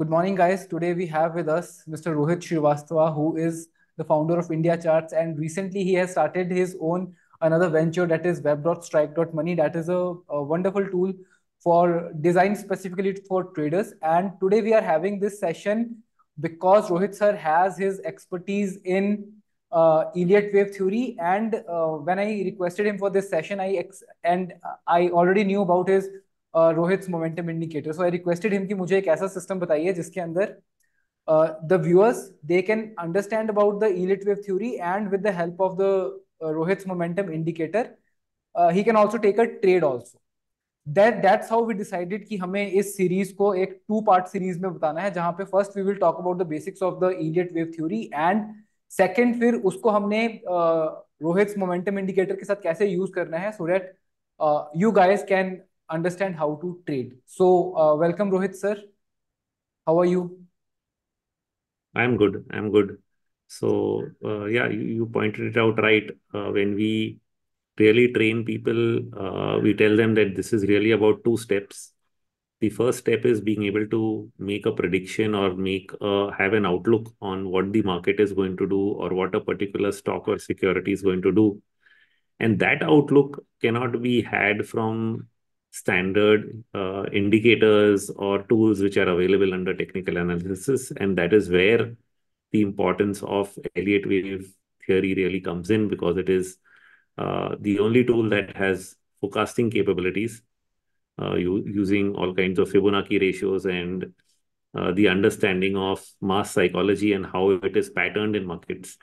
Good morning, guys. Today we have with us Mr. Rohit Srivastava, who is the founder of India Charts, and recently he has started his own another venture that is web.strike.money. That is a, a wonderful tool for design specifically for traders. And today we are having this session because Rohit sir has his expertise in uh, Elliott wave theory. And uh, when I requested him for this session, I and I already knew about his Rohit momentum indicator so I requested him कि मुझे एक ऐसा system बताइए जिसके अंदर the viewers they can understand about the Elliott wave theory and with the help of the Rohit momentum indicator he can also take a trade also that that's how we decided कि हमें इस series को एक two part series में बताना है जहां पे first we will talk about the basics of the Elliott wave theory and second फिर उसको हमने रोहित मोमेंटम इंडिकेटर के साथ कैसे यूज करना है so that you guys can understand how to trade. So uh, welcome, Rohit, sir. How are you? I'm good. I'm good. So uh, yeah, you, you pointed it out right. Uh, when we really train people, uh, we tell them that this is really about two steps. The first step is being able to make a prediction or make a, uh, have an outlook on what the market is going to do or what a particular stock or security is going to do. And that outlook cannot be had from standard uh, indicators or tools which are available under technical analysis. And that is where the importance of Elliott wave theory really comes in because it is uh, the only tool that has forecasting capabilities uh, you, using all kinds of Fibonacci ratios and uh, the understanding of mass psychology and how it is patterned in markets.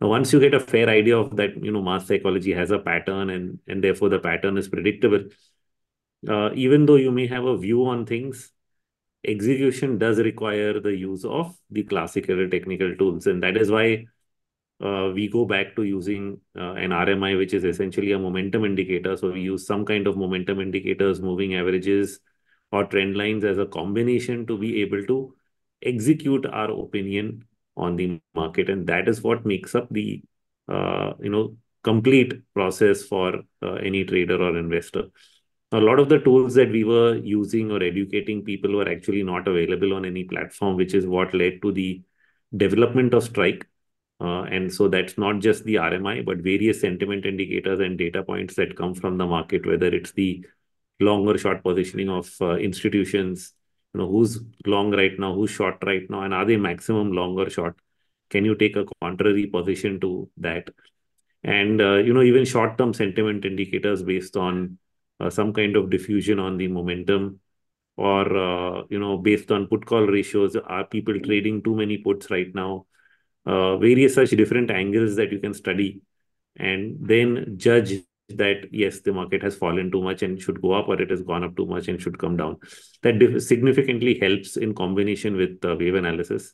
Now, once you get a fair idea of that, you know, mass psychology has a pattern and, and therefore the pattern is predictable, uh, even though you may have a view on things, execution does require the use of the classical technical tools. And that is why uh, we go back to using uh, an RMI, which is essentially a momentum indicator. So we use some kind of momentum indicators, moving averages, or trend lines as a combination to be able to execute our opinion on the market. And that is what makes up the, uh, you know, complete process for uh, any trader or investor a lot of the tools that we were using or educating people were actually not available on any platform, which is what led to the development of Strike. Uh, and so that's not just the RMI, but various sentiment indicators and data points that come from the market, whether it's the long or short positioning of uh, institutions, you know, who's long right now, who's short right now, and are they maximum long or short? Can you take a contrary position to that? And, uh, you know, even short-term sentiment indicators based on uh, some kind of diffusion on the momentum or, uh, you know, based on put call ratios, are people trading too many puts right now? Uh, various such different angles that you can study and then judge that, yes, the market has fallen too much and should go up, or it has gone up too much and should come down. That significantly helps in combination with wave analysis.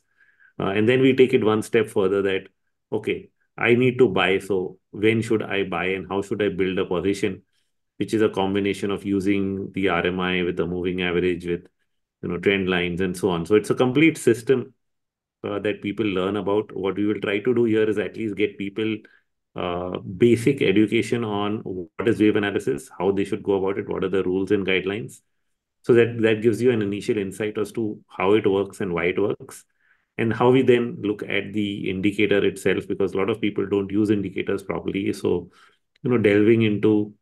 And then we take it one step further that, okay, I need to buy, so when should I buy and how should I build a position? which is a combination of using the RMI with the moving average, with you know trend lines and so on. So it's a complete system uh, that people learn about. What we will try to do here is at least get people uh, basic education on what is wave analysis, how they should go about it, what are the rules and guidelines. So that, that gives you an initial insight as to how it works and why it works, and how we then look at the indicator itself, because a lot of people don't use indicators properly. So, you know, delving into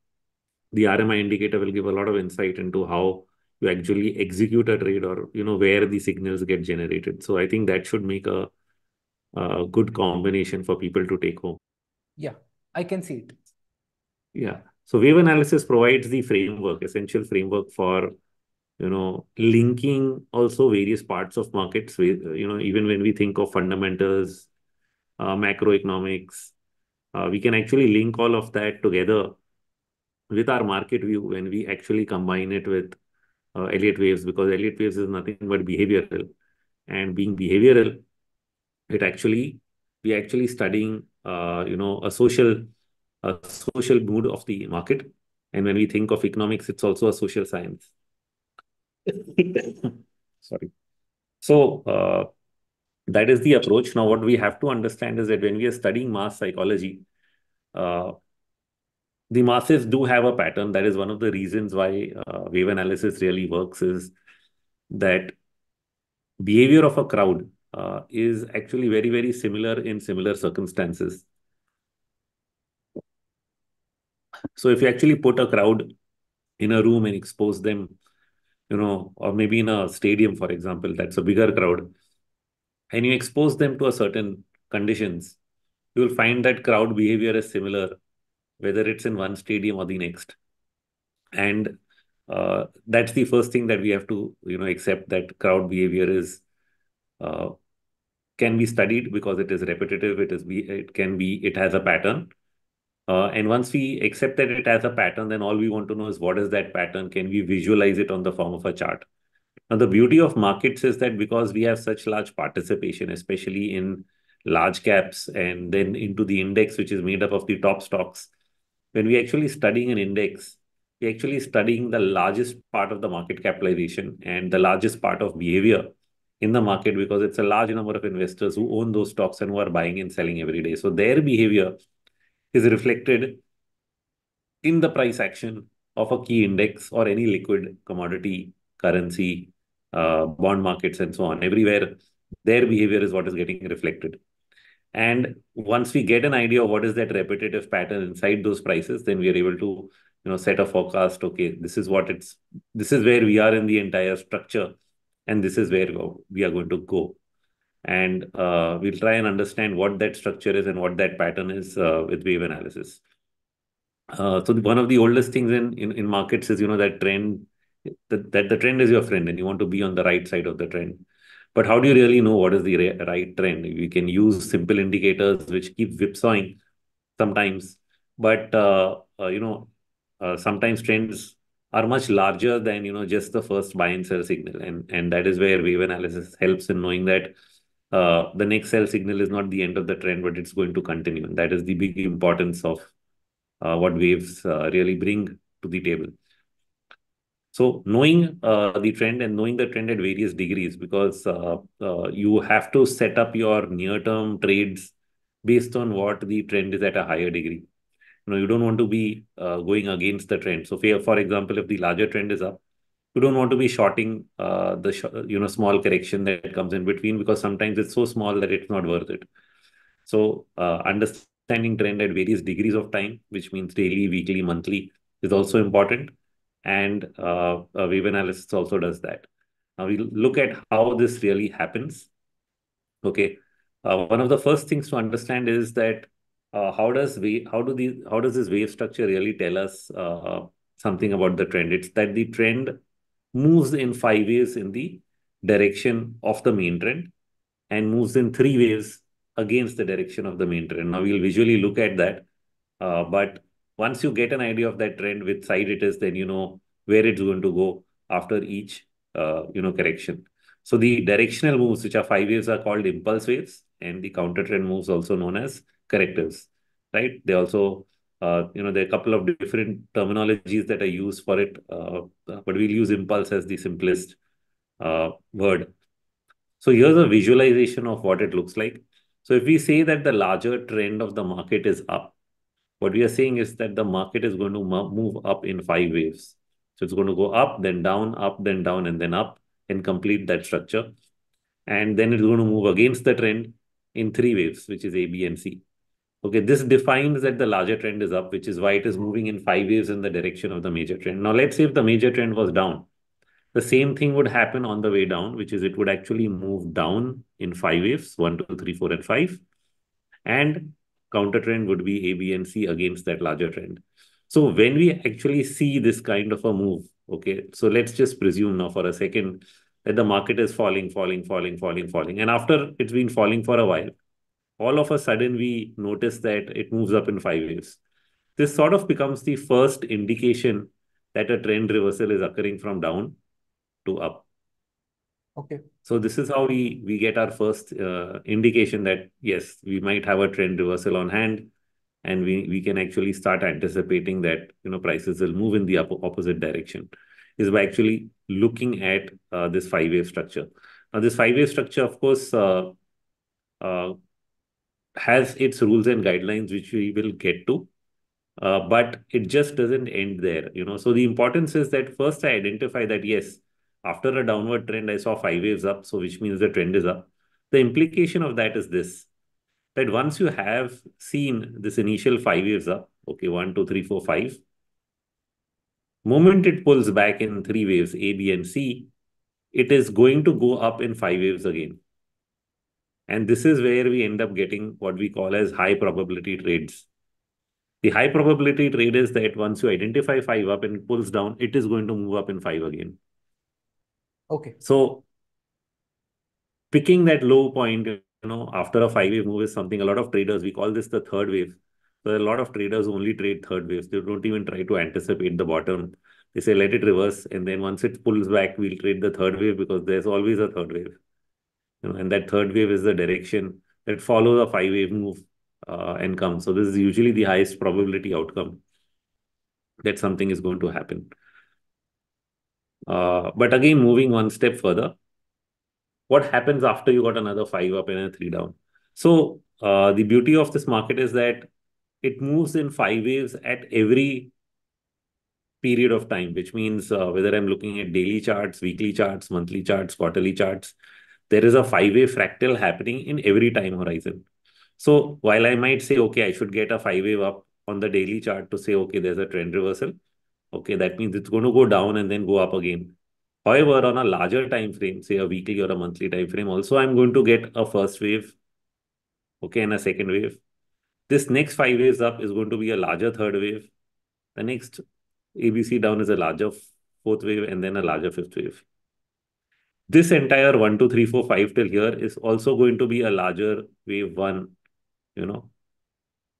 the RMI indicator will give a lot of insight into how you actually execute a trade or you know where the signals get generated. So I think that should make a, a good combination for people to take home. Yeah, I can see it. Yeah. So wave analysis provides the framework, essential framework for you know linking also various parts of markets. With, you know even when we think of fundamentals, uh, macroeconomics, uh, we can actually link all of that together with our market view when we actually combine it with uh, Elliott waves because Elliott waves is nothing but behavioral. And being behavioral, it actually we actually studying uh, you know a social a social mood of the market. And when we think of economics, it's also a social science. Sorry. So uh, that is the approach. Now, what we have to understand is that when we are studying mass psychology, uh, the masses do have a pattern. That is one of the reasons why uh, wave analysis really works is that behavior of a crowd uh, is actually very, very similar in similar circumstances. So if you actually put a crowd in a room and expose them, you know, or maybe in a stadium, for example, that's a bigger crowd, and you expose them to a certain conditions, you will find that crowd behavior is similar whether it's in one stadium or the next. And uh, that's the first thing that we have to, you know, accept that crowd behavior is uh, can be studied because it is repetitive. It is be it can be it has a pattern. Uh, and once we accept that it has a pattern, then all we want to know is what is that pattern? Can we visualize it on the form of a chart? Now, the beauty of markets is that because we have such large participation, especially in large caps and then into the index, which is made up of the top stocks, when we're actually studying an index, we're actually studying the largest part of the market capitalization and the largest part of behavior in the market because it's a large number of investors who own those stocks and who are buying and selling every day. So their behavior is reflected in the price action of a key index or any liquid commodity, currency, uh, bond markets, and so on. Everywhere, their behavior is what is getting reflected. And once we get an idea of what is that repetitive pattern inside those prices, then we are able to, you know, set a forecast. Okay, this is what it's, this is where we are in the entire structure, and this is where we are going to go. And uh, we'll try and understand what that structure is and what that pattern is uh, with wave analysis. Uh, so one of the oldest things in, in, in markets is, you know, that trend, that, that the trend is your friend and you want to be on the right side of the trend. But how do you really know what is the right trend? You can use simple indicators which keep whipsawing sometimes, but uh, uh, you know, uh, sometimes trends are much larger than you know just the first buy and sell signal, and and that is where wave analysis helps in knowing that uh, the next sell signal is not the end of the trend, but it's going to continue. And that is the big importance of uh, what waves uh, really bring to the table. So knowing uh, the trend and knowing the trend at various degrees, because uh, uh, you have to set up your near-term trades based on what the trend is at a higher degree. You know, you don't want to be uh, going against the trend. So, for, for example, if the larger trend is up, you don't want to be shorting uh, the sh you know small correction that comes in between because sometimes it's so small that it's not worth it. So, uh, understanding trend at various degrees of time, which means daily, weekly, monthly, is also important and uh, wave analysis also does that. Now we look at how this really happens. Okay, uh, one of the first things to understand is that uh, how does we how do the how does this wave structure really tell us uh, something about the trend? It's that the trend moves in five waves in the direction of the main trend and moves in three waves against the direction of the main trend. Now we'll visually look at that, uh, but once you get an idea of that trend, which side it is, then you know where it's going to go after each uh, you know correction. So the directional moves, which are five waves, are called impulse waves, and the counter trend moves also known as correctives. Right? They also uh, you know, there are a couple of different terminologies that are used for it, uh, but we'll use impulse as the simplest uh, word. So here's a visualization of what it looks like. So if we say that the larger trend of the market is up, what we are seeing is that the market is going to move up in five waves. So it's going to go up, then down, up, then down, and then up, and complete that structure. And then it's going to move against the trend in three waves, which is A, B, and C. Okay, this defines that the larger trend is up, which is why it is moving in five waves in the direction of the major trend. Now, let's say if the major trend was down, the same thing would happen on the way down, which is it would actually move down in five waves, one, two, three, four, and five. And counter trend would be A, B, and C against that larger trend. So when we actually see this kind of a move, okay, so let's just presume now for a second that the market is falling, falling, falling, falling, falling. And after it's been falling for a while, all of a sudden we notice that it moves up in five waves. This sort of becomes the first indication that a trend reversal is occurring from down to up. Okay. So this is how we we get our first uh, indication that yes, we might have a trend reversal on hand, and we we can actually start anticipating that you know prices will move in the opposite direction, is by actually looking at uh, this five wave structure. Now this five wave structure, of course, uh, uh, has its rules and guidelines, which we will get to. Uh, but it just doesn't end there, you know. So the importance is that first I identify that yes, after a downward trend, I saw five waves up, so which means the trend is up. The implication of that is this, that Once you have seen this initial five waves up, okay, one, two, three, four, five, moment it pulls back in three waves, A, B, and C, it is going to go up in five waves again. And this is where we end up getting what we call as high probability trades. The high probability trade is that once you identify five up and pulls down, it is going to move up in five again. Okay. So picking that low point, you know, after a five-wave move is something a lot of traders, we call this the third wave. So a lot of traders only trade third waves. They don't even try to anticipate the bottom. They say, let it reverse. And then once it pulls back, we'll trade the third wave because there's always a third wave. You know, and that third wave is the direction that follows a five-wave move uh, and comes. So this is usually the highest probability outcome that something is going to happen. Uh, but again, moving one step further, what happens after you got another five up and a three down? So uh, the beauty of this market is that it moves in five waves at every period of time, which means uh, whether I'm looking at daily charts, weekly charts, monthly charts, quarterly charts, there is a five-way fractal happening in every time horizon. So while I might say, okay, I should get a five-wave up on the daily chart to say, okay, there's a trend reversal, Okay, that means it's going to go down and then go up again. However, on a larger time frame, say a weekly or a monthly time frame, also I'm going to get a first wave, okay, and a second wave. This next five waves up is going to be a larger third wave. The next ABC down is a larger fourth wave and then a larger fifth wave. This entire 1, 2, 3, 4, 5 till here is also going to be a larger wave 1, you know,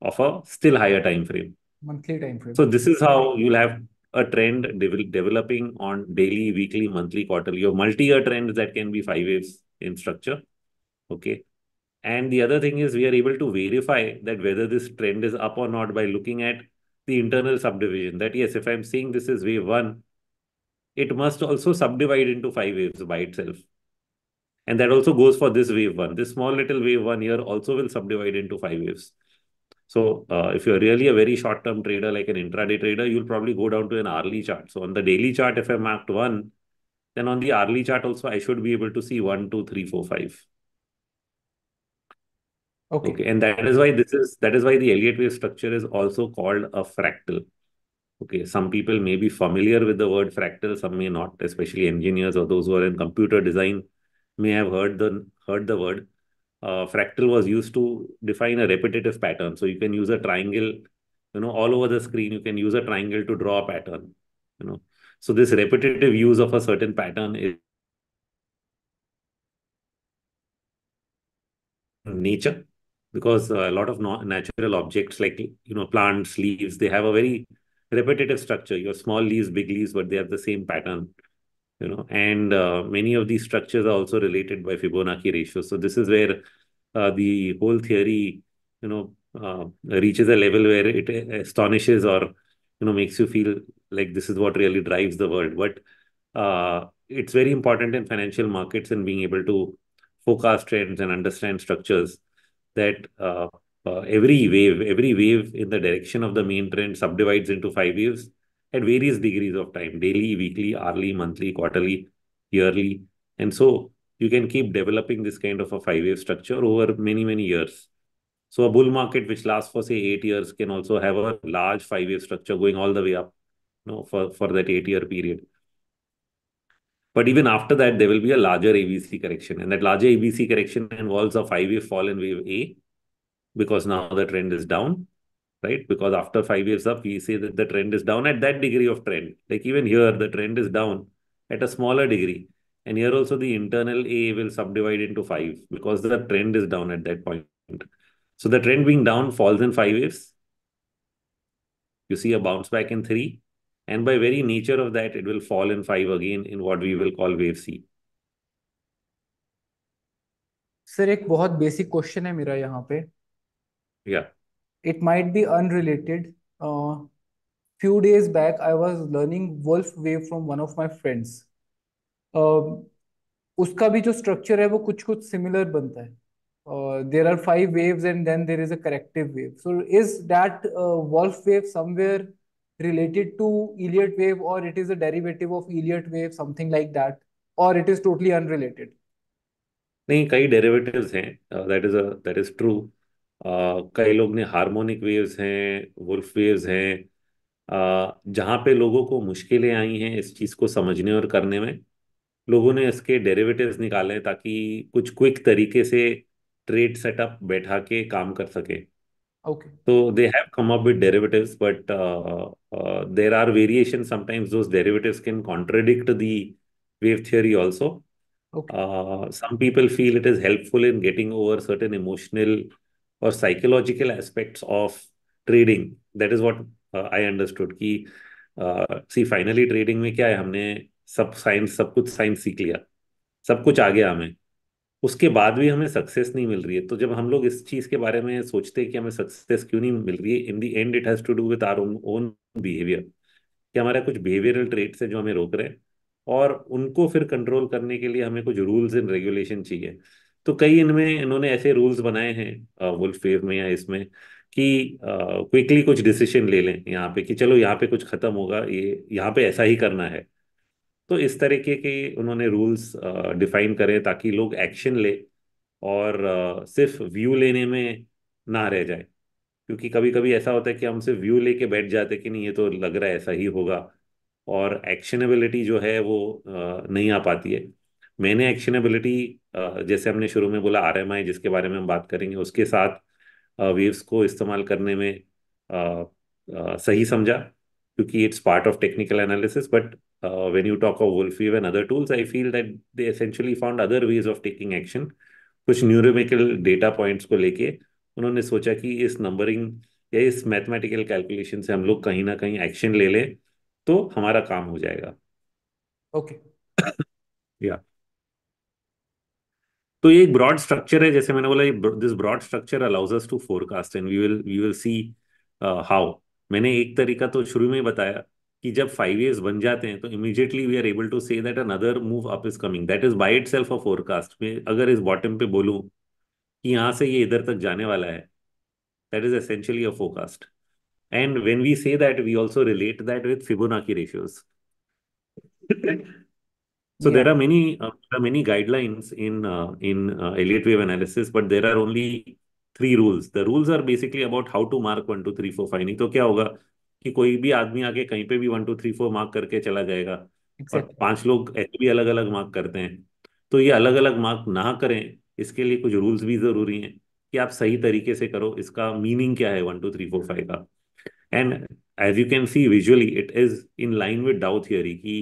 of a still higher time frame. Monthly time frame. So this is how you'll have a trend de- developing on daily, weekly, monthly, quarterly, or multi-year trends that can be five waves in structure. Okay. And the other thing is we are able to verify that whether this trend is up or not by looking at the internal subdivision. That yes, if I'm seeing this is wave one, it must also subdivide into five waves by itself. And that also goes for this wave one. This small little wave one here also will subdivide into five waves. So uh, if you're really a very short-term trader, like an intraday trader, you'll probably go down to an hourly chart. So on the daily chart, if I marked one, then on the hourly chart also, I should be able to see one, two, three, four, five. Okay. okay. And that is why this is that is why the Elliott wave structure is also called a fractal. Okay. Some people may be familiar with the word fractal, some may not, especially engineers or those who are in computer design may have heard the heard the word uh, fractal was used to define a repetitive pattern. So you can use a triangle, you know, all over the screen, you can use a triangle to draw a pattern, you know. So this repetitive use of a certain pattern is nature because a lot of natural objects like, you know, plants, leaves, they have a very repetitive structure. Your small leaves, big leaves, but they have the same pattern you know, and uh, many of these structures are also related by Fibonacci ratios. So this is where uh, the whole theory, you know, uh, reaches a level where it uh, astonishes or, you know, makes you feel like this is what really drives the world. But uh, it's very important in financial markets and being able to forecast trends and understand structures that uh, every wave, every wave in the direction of the main trend subdivides into five waves at various degrees of time daily, weekly, hourly, monthly, quarterly, yearly. And so you can keep developing this kind of a five wave structure over many, many years. So a bull market which lasts for say eight years can also have a large five wave structure going all the way up you know, for, for that eight year period. But even after that, there will be a larger ABC correction. And that larger ABC correction involves a five wave fall in wave A because now the trend is down right? Because after five years up, we say that the trend is down at that degree of trend. Like even here, the trend is down at a smaller degree. And here also the internal A will subdivide into five because the trend is down at that point. So the trend being down falls in five waves. You see a bounce back in three. And by very nature of that, it will fall in five again in what we will call wave C. Sir, a very basic question है मेरा यहाँ yeah it might be unrelated. Uh, few days back, I was learning Wolf Wave from one of my friends. Uh, उसका भी जो structure है वो कुछ कुछ सिमिलर बनता है uh, There are five waves, and then there is a corrective wave. So is that that wolf wave related to Elliott wave or it is a derivative of Elliott wave, something like that, or it is totally unrelated? नहीं कई derivatives हैं. Uh, that is a that is true. कई लोग ने harmonic waves हैं wolf waves हैं जहाँ पे लोगों को मुश्किलें आई हैं इस चीज़ को समझने और करने में लोगों ने इसके डेरिवेटिव्स निकाले ताकि कुछ क्विक तरीके से ट्रेड सेटअप बैठा के काम कर सके ओके तो they have come up with derivatives but there are variation sometimes those derivatives can contradict the wave theory also some people feel it is helpful in getting over certain emotional or psychological aspects of trading that is what I understood कि see finally trading में क्या है हमने सब science सब कुछ science सीख लिया सब कुछ आ गया हमें उसके बाद भी हमें सक्सेस नहीं मिल रही है तो जब हम लोग इस चीज के बारे में सोचते हैं कि हमें सक्सेस क्यों नहीं मिल रही है in the end it has to do with our own behaviour कि हमारा कुछ बिहेवियरल ट्रेट्स है जो हमें रोक रहे हैं और उनको फिर कंट्रोल करने के लिए हमें कुछ रूल्स एंड रेगुलेशन चाहिए तो कई इनमें इन्होंने ऐसे रूल्स बनाए हैं वुल्फ वेव में या इसमें कि क्विकली कुछ डिसीजन ले लें यहाँ पे कि चलो यहाँ पे कुछ खत्म होगा ये यहाँ पे ऐसा ही करना है तो इस तरीके के उन्होंने रूल्स डिफाइन करें ताकि लोग एक्शन ले और आ, सिर्फ व्यू लेने में ना रह जाए क्योंकि कभी कभी ऐसा होता है कि हम सिर्फ व्यू लेके बैठ जाते कि नहीं ये तो लग रहा है ऐसा ही होगा और एक्शनेबिलिटी जो है वो आ, नहीं आ पाती है मैंने एक्शनेबिलिटी जैसे हमने शुरू में बोला आर जिसके बारे में हम बात करेंगे उसके साथ वेव्स को इस्तेमाल करने में सही समझा क्योंकि it's part of technical analysis but when you talk of wolfie wave other tools I feel that they essentially found other ways of taking action कुछ न्यूरोमिकल डेटा पॉइंट्स को लेके उन्होंने सोचा कि इस नंबरिंग या इस मैथमेटिकल कैलकुलेशन से हम लोग कहीं ना कहीं एक्शन ले लें तो हमारा काम हो जाएगा ओके okay. या yeah. तो ये एक ब्रॉड स्ट्रक्चर है जैसे मैंने बोला this broad structure allows us to forecast and we will we will see how मैंने एक तरीका तो शुरू में ही बताया कि जब फाइव ईयर्स बन जाते हैं तो immediately we are able to say that another move up is coming that is by itself a forecast में अगर इस बॉटम पे बोलूं कि यहां से ये इधर तक जाने वाला है that is essentially a forecast and when we say that we also relate that with Fibonacci ratios So yeah. there are many uh, there are many guidelines in uh, in uh, Elliott wave analysis, but there are only three rules. The rules are basically about how to mark one, two, three, four five नहीं तो क्या होगा कि कोई भी आदमी आके कहीं पे भी one two three four mark करके चला जाएगा exactly. और पांच लोग ऐसे भी अलग अलग मार्क करते हैं तो ये अलग अलग मार्क ना करें इसके लिए कुछ रूल्स भी जरूरी हैं कि आप सही तरीके से करो इसका मीनिंग क्या है one two three four five का and as you can see visually it is in line with Dow theory की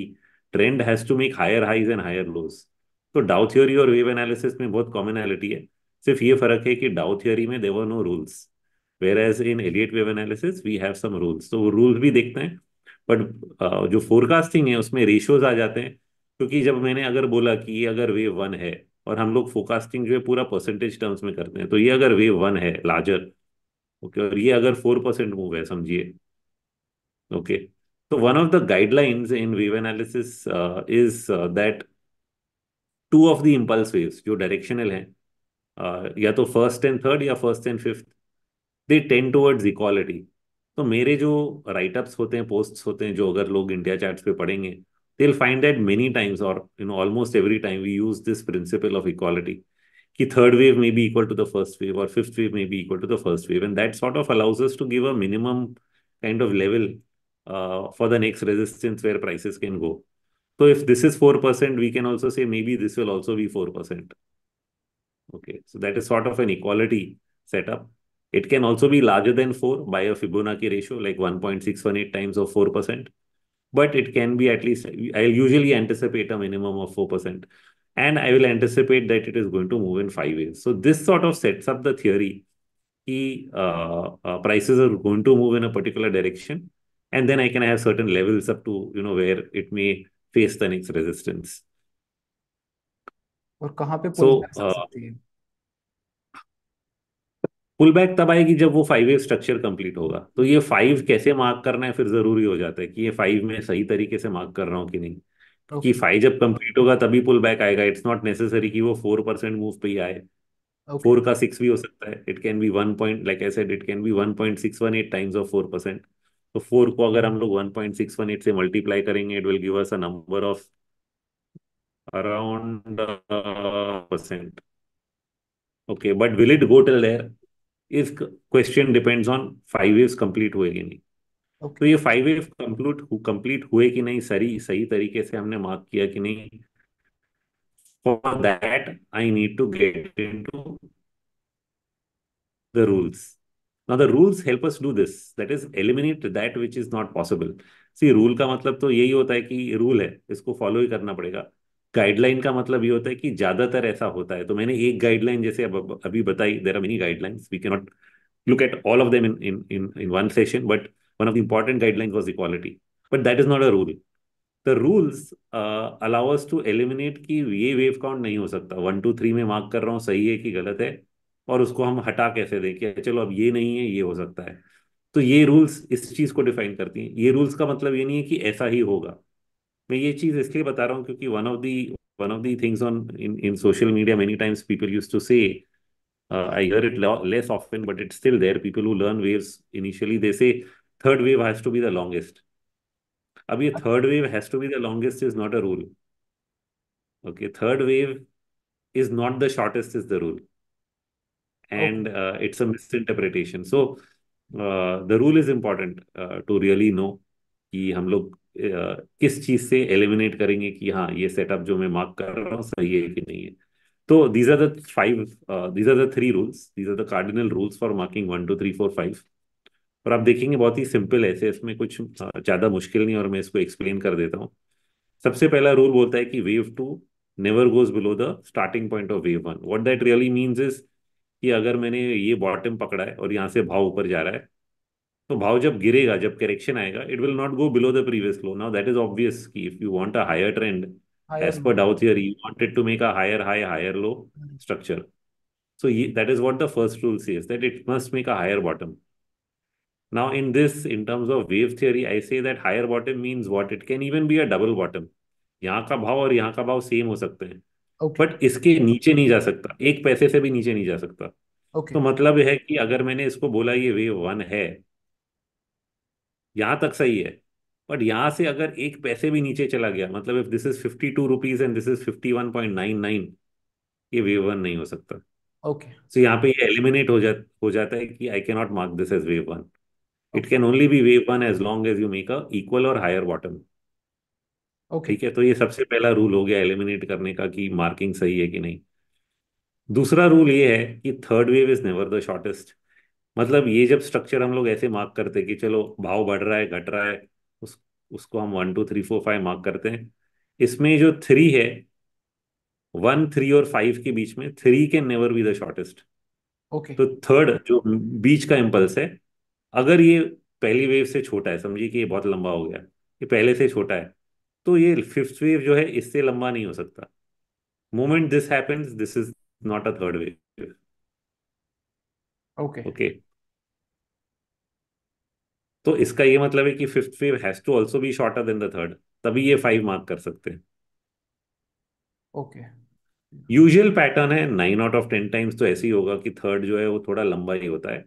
trend has to make higher highs and higher lows तो डाउ थ्योरी और वेव एनालिसिस में बहुत commonality है सिर्फ ये फर्क है कि डाउ थियोरी में there are no rules whereas in Elliott wave analysis we have some rules तो वो रूल्स भी देखते हैं बट uh, जो फोरकास्टिंग है उसमें रेशियोज आ जाते हैं क्योंकि जब मैंने अगर बोला कि ये अगर वेव वन है और हम लोग फोरकास्टिंग जो है पूरा परसेंटेज टर्म्स में करते हैं तो ये अगर वेव वन है लार्जर ओके और ये अगर फोर परसेंट मूव है समझिए okay So One of the guidelines in wave analysis uh, is uh, that two of the impulse waves, जो directional हैं, uh, या तो first and third या first and fifth, they tend towards equality. So मेरे जो write-ups होते हैं, posts होते हैं, जो अगर लोग India Charts पे पढ़ेंगे, they'll find that many times or, you know, almost every time we use this principle of equality, कि third wave may be equal to the first wave or fifth wave may be equal to the first wave. and That sort of allows us to give a minimum kind of level uh, for the next resistance where prices can go. So if this is 4%, we can also say maybe this will also be 4%. Okay, so that is sort of an equality setup. It can also be larger than 4 by a Fibonacci ratio, like 1.618 times of 4%. But it can be at least, I'll usually anticipate a minimum of 4%. And I will anticipate that it is going to move in five ways. So this sort of sets up the theory. He, uh, uh, prices are going to move in a particular direction and then I can have certain levels up to you know where it may face the next resistance. और कहाँ पे pullback uh, तब आएगी जब वो five wave structure complete होगा तो ये फाइव कैसे मार्क करना है फिर जरूरी हो जाता है कि ये फाइव में सही तरीके से मार्क कर रहा हूँ कि नहीं okay. कि फाइव जब कंप्लीट होगा तभी पुल बैक आएगा इट्स नॉट नेसेसरी कि वो फोर परसेंट मूव पे ही आए फोर okay. का सिक्स भी हो सकता है it can be one point like I said it can be one point six one eight times of four percent तो फोर को अगर हम लोग one point six one eight से मल्टीप्लाई करेंगे it will give us a number of around percent okay but will it go till there if question depends on five waves complete हुए कि नहीं okay. तो ये फाइव वेव कंप्लीट कंप्लीट हुए कि नहीं सही सही तरीके से हमने मार्क किया कि नहीं for that I need to get into the rules Now the rules help us do this. That is eliminate that which is not possible. See rule का मतलब तो यही होता है कि rule है इसको follow ही करना पड़ेगा Guideline का मतलब ये होता है कि ज्यादातर ऐसा होता है तो मैंने एक guideline जैसे अब अभी बताई there are many guidelines we cannot look at all of them in in in, in one session but one of the important guidelines was equality but that is not a rule the rules uh, allow us to eliminate कि ये wave count नहीं हो सकता one two three में mark कर रहा हूँ सही है कि गलत है और उसको हम हटा कैसे दें कि चलो अब ये नहीं है ये हो सकता है तो ये रूल्स इस चीज़ को डिफाइन करती हैं ये रूल्स का मतलब ये नहीं है कि ऐसा ही होगा मैं ये चीज़ इसलिए बता रहा हूँ क्योंकि one of the one of the things on in in social media many times people use to say I hear it less often but it still there people who learn waves initially they say third wave has to be the longest अब ये third wave has to be the longest is not a rule okay third wave is not the shortest is the rule and okay. uh, it's a misinterpretation. So uh, the rule is important uh, to really know कि हम लोग uh, किस चीज से eliminate करेंगे कि हाँ ये सेटअप जो मैं मार्क कर रहा हूँ सही है कि नहीं है तो these are dive these are the three rules these are the cardinal rules for marking one two three four five और आप देखेंगे बहुत ही सिंपल है ऐसे इसमें कुछ uh, ज्यादा मुश्किल नहीं और मैं इसको एक्सप्लेन कर देता हूँ सबसे पहला रूल बोलता है कि wave two never goes below the starting point of wave one what that really means is कि अगर मैंने ये बॉटम पकड़ा है और यहाँ से भाव ऊपर जा रहा है तो भाव जब गिरेगा जब करेक्शन आएगा it will not go below the previous low now that is obvious कि if you want a higher trend as per Dow theory you wanted to make a higher high higher low structure so that is what the first rule says that it must make a higher bottom now in this in terms of wave theory I say that higher bottom means what? It can even be a double bottom यहाँ का भाव और यहाँ का भाव same हो सकते हैं ओके बट इसके नीचे नहीं जा सकता एक पैसे से भी नीचे नहीं जा सकता ओके तो मतलब है कि अगर मैंने इसको बोला ये वेव वन है यहां तक सही है बट यहां से अगर एक पैसे भी नीचे चला गया मतलब if this is fifty two rupees and this is fifty one point nine nine ये वेव वन नहीं हो सकता ओके सो यहाँ पे ये एलिमिनेट हो जा हो जाता है कि I not mark this as wave one it can only be wave one as long as you make a equal और हायर बॉटम ओके ठीक है तो ये सबसे पहला रूल हो गया एलिमिनेट करने का कि मार्किंग सही है कि नहीं दूसरा रूल ये है कि third wave is never the shortest मतलब ये जब स्ट्रक्चर हम लोग ऐसे मार्क करते कि चलो भाव बढ़ रहा है घट रहा है उस उसको हम one two three four five mark करते हैं इसमें जो थ्री है वन थ्री और फाइव के बीच में three can never be the shortest okay तो थर्ड जो बीच का इम्पल्स है अगर ये पहली वेव से छोटा है समझिए कि ये बहुत लंबा हो गया ये पहले से छोटा है तो ये फिफ्थ वेव जो है इससे लंबा नहीं हो सकता moment this happens this is not a third wave okay okay तो इसका ये मतलब है कि fifth wave has to also be shorter than the third तभी ये फाइव मार्क कर सकते हैं ओके यूजुअल पैटर्न है nine out of ten times तो ऐसे ही होगा कि थर्ड जो है वो थोड़ा लंबा ही होता है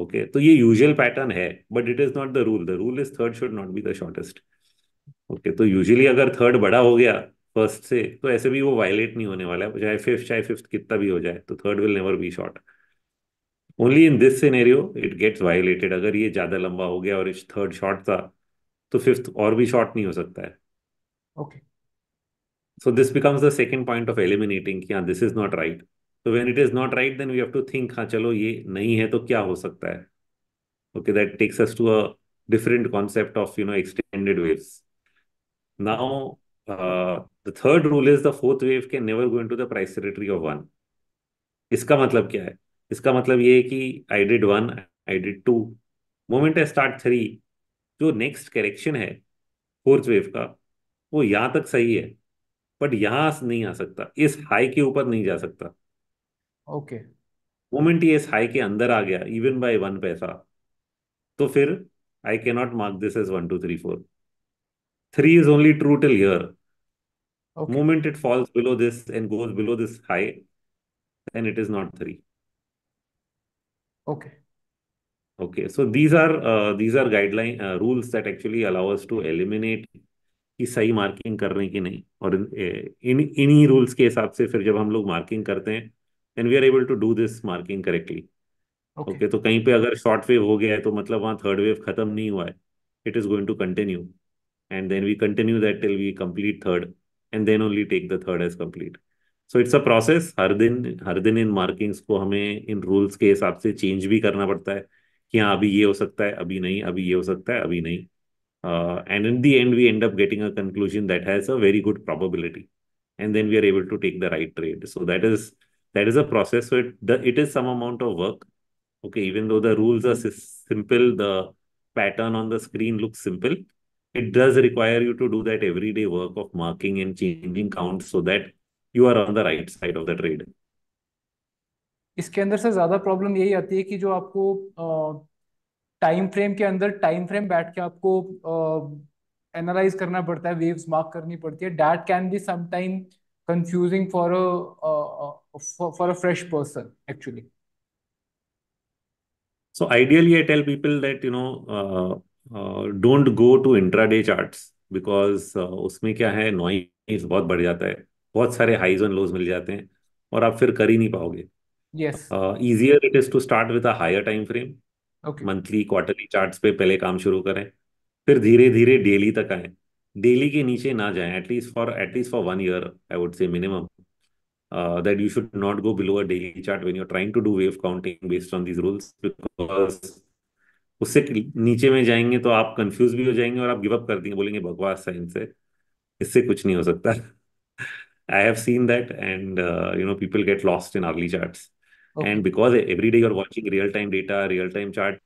ओके okay, तो ये यूजुअल पैटर्न है but it is not the rule the rule is third should not be the shortest okay तो यूजुअली अगर थर्ड बड़ा हो गया फर्स्ट से तो ऐसे भी वो वायलेट नहीं होने वाला है चाहे फिफ्थ चाहे फिफ्थ कितना भी हो जाए तो third will never be short only in this scenario it gets violated अगर ये ज़्यादा लंबा हो गया और इस थर्ड शॉर्ट था तो फिफ्थ और भी शॉर्ट नहीं हो सकता है okay so this becomes the second point of eliminating हाँ दिस इज नॉट राइट तो when it is not right then we have to think हाँ चलो ये नहीं है तो क्या हो सकता है okay that takes us to a different concept of you know extended waves Now, uh, the third rule is the fourth wave can never go into the price territory of one. इसका मतलब क्या है इसका मतलब ये है कि I did one I did two moment I start three जो नेक्स्ट करेक्शन है फोर्थ वेव का वो यहां तक सही है बट यहाँ नहीं आ सकता इस हाई के ऊपर नहीं जा सकता ओके मोमेंट ये इस हाई के अंदर आ गया इवन बाय वन पैसा तो फिर I can not mark this is one two three four three is only true till here. Okay. Moment it falls below this and goes below this high, then it is not three. Okay. Okay, so these are uh, these are guideline uh, rules that actually allow us to eliminate कि सही marking कर रहे हैं कि नहीं और इन इन्हीं rules के हिसाब से फिर जब हम लोग मार्किंग करते हैं and we are able to do this marking correctly okay तो कहीं पे अगर शॉर्ट वेव हो गया है तो मतलब वहां थर्ड वेव खत्म नहीं हुआ है it is going to continue and then we continue that till we complete third and then only take the third as complete so it's a process हर दिन हर दिन इन markings को हमें इन rules के हिसाब से change भी करना पड़ता है कि हाँ अभी ये हो सकता है अभी नहीं अभी ये हो सकता है अभी uh, and in the end we end up getting a conclusion that has a very good probability and then we are able to take the right trade so that is that is a process so it it is some amount of work okay even though the rules are simple the pattern on the screen looks simple it does require you to do that everyday work of marking and changing counts so that you are on the right side of the trade. इसके अंदर से ज्यादा problem यही आती है कि जो आपको टाइम फ्रेम के अंदर टाइम फ्रेम बैठ के आपको एनालाइज करना पड़ता है वेव्स मार्क करनी पड़ती है that can be sometime confusing for a for a fresh person actually So ideally, I tell people that you know uh, don't go to intraday charts because उसमें क्या है नॉइज बहुत बढ़ जाता है बहुत सारे हाईज एंड लोज मिल जाते हैं और आप फिर कर ही नहीं पाओगे easier it is to start with a higher time frame monthly quarterly charts पे पहले काम शुरू करें फिर धीरे धीरे डेली तक आए डेली के नीचे ना जाए at least for at least for one year I would say minimum that you should not go below a daily chart when you are trying to do wave counting based on these rules because उससे नीचे में जाएंगे तो आप confuse भी हो जाएंगे और आप गिव अप कर देंगे बोलेंगे बकवास साइंस है इससे कुछ नहीं हो सकता I have seen that and you know people get lost in early chart and because every day your watching real time data real time chart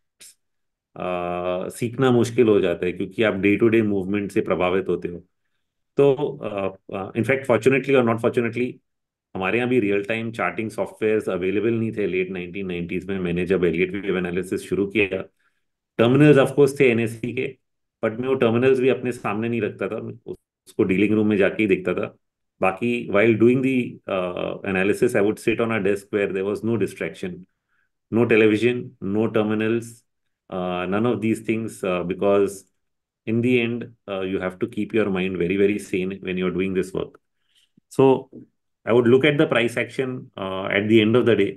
सीखना मुश्किल हो जाता है क्योंकि आप डे टू डे मूवमेंट से प्रभावित होते हो तो इनफैक्ट फॉर्चुनेटली और नॉट फॉर्चुनेटली हमारे यहाँ भी real time charting software available नहीं थे लेट नाइनटीन में मैंने जब एलियट एनालिसिस शुरू किया टर्मिनल्स ऑफकोर्स थे एनएससी के बट मैं वो टर्मिनल्स भी अपने सामने नहीं रखता था उसको डीलिंग रूम में जाके ही देखता था बाकी while doing the analysis I would sit on a desk where there was no distraction no television no terminals none of these things because in the end you have to keep your mind very very sane when you are doing this work so I would look at the price action at the end of the day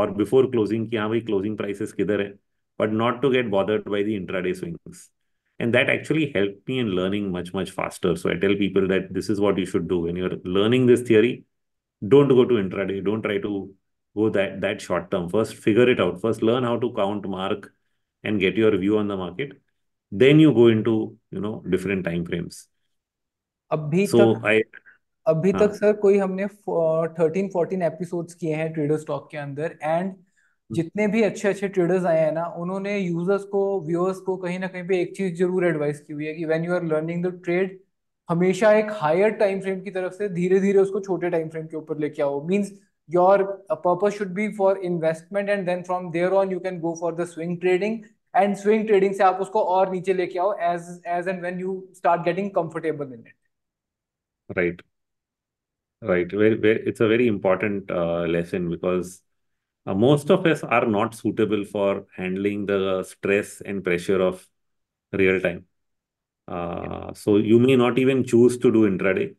और before closing की हाँ भाई closing prices किधर है but not to get bothered by the intraday swings. And that actually helped me in learning much, much faster. So I tell people that this is what you should do. When you're learning this theory, don't go to intraday. Don't try to go that, that short term. First, figure it out. First, learn how to count, mark, and get your view on the market. Then you go into, you know, different time frames. अभी so तक I, अभी हाँ. तक sir कोई हमने thirteen fourteen episodes किए हैं trader stock के अंदर एंड हम्म। जितने भी अच्छे अच्छे ट्रेडर्स आए हैं ना उन्होंने यूजर्स को व्यूअर्स को कहीं ना कहीं पे एक चीज जरूर एडवाइस की हुई है कि when you are learning the trade हमेशा एक हायर टाइम फ्रेम की तरफ से धीरे धीरे उसको छोटे टाइम फ्रेम के ऊपर लेके आओ means your purpose should be for investment and then from there on you can go for the swing trading and swing trading से आप उसको और नीचे लेके आओ as as and when you start getting comfortable in it right right it's a very important lesson because Uh, most of us are not suitable for handling the stress and pressure of real time. Uh, so you may not even choose to do intraday,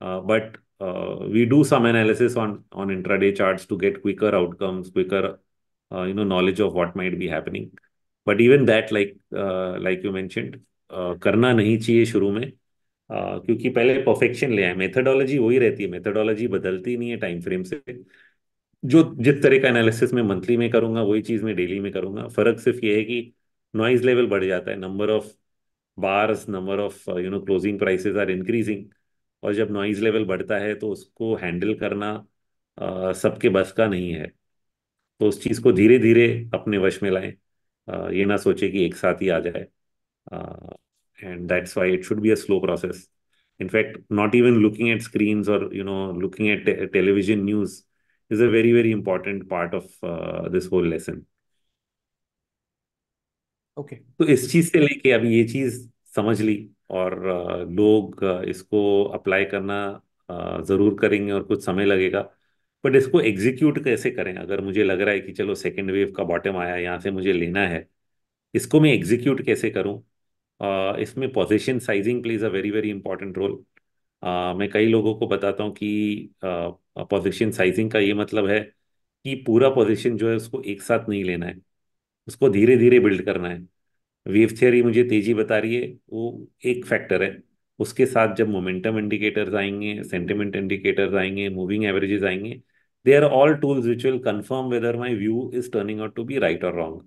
uh, but uh, we do some analysis on on intraday charts to get quicker outcomes, quicker uh, you know knowledge of what might be happening. But even that, like uh, like you mentioned, करना नहीं चाहिए शुरू में क्योंकि पहले perfection ले आए methodology वही रहती है मेथडोलॉजी बदलती नहीं है टाइम फ्रेम से जो जिस तरह का एनालिसिस मैं मंथली में करूंगा वही चीज मैं डेली में करूंगा फर्क सिर्फ ये है कि नॉइज लेवल बढ़ जाता है number of bars number of you know closing prices are increasing और जब नॉइज लेवल बढ़ता है तो उसको हैंडल करना uh, सबके बस का नहीं है तो उस चीज को धीरे धीरे अपने वश में लाएं uh, ये ना सोचे कि एक साथ ही आ जाए and that's why it should be a slow process in fact not even looking at screen और you know looking at television news is a very, very important part of uh, this whole lesson. Okay okay. तो इस चीज से लेके अभी ये चीज समझ ली और uh, लोग uh, इसको अप्लाई करना uh, जरूर करेंगे और कुछ समय लगेगा बट इसको एग्जीक्यूट कैसे करें अगर मुझे लग रहा है कि चलो सेकेंड वेव का बॉटम आया यहाँ से मुझे लेना है इसको मैं एग्जीक्यूट कैसे करूँ इसमें position sizing plays a very very important role मैं कई लोगों को बताता हूँ कि पोजीशन साइजिंग का ये मतलब है कि पूरा पोजीशन जो है उसको एक साथ नहीं लेना है उसको धीरे धीरे बिल्ड करना है वेव थियरी मुझे तेजी बता रही है वो एक फैक्टर है उसके साथ जब मोमेंटम इंडिकेटर्स आएंगे सेंटिमेंट इंडिकेटर्स आएंगे मूविंग एवरेजेस आएंगे they are all tools which will confirm whether my view is turning out to be right और wrong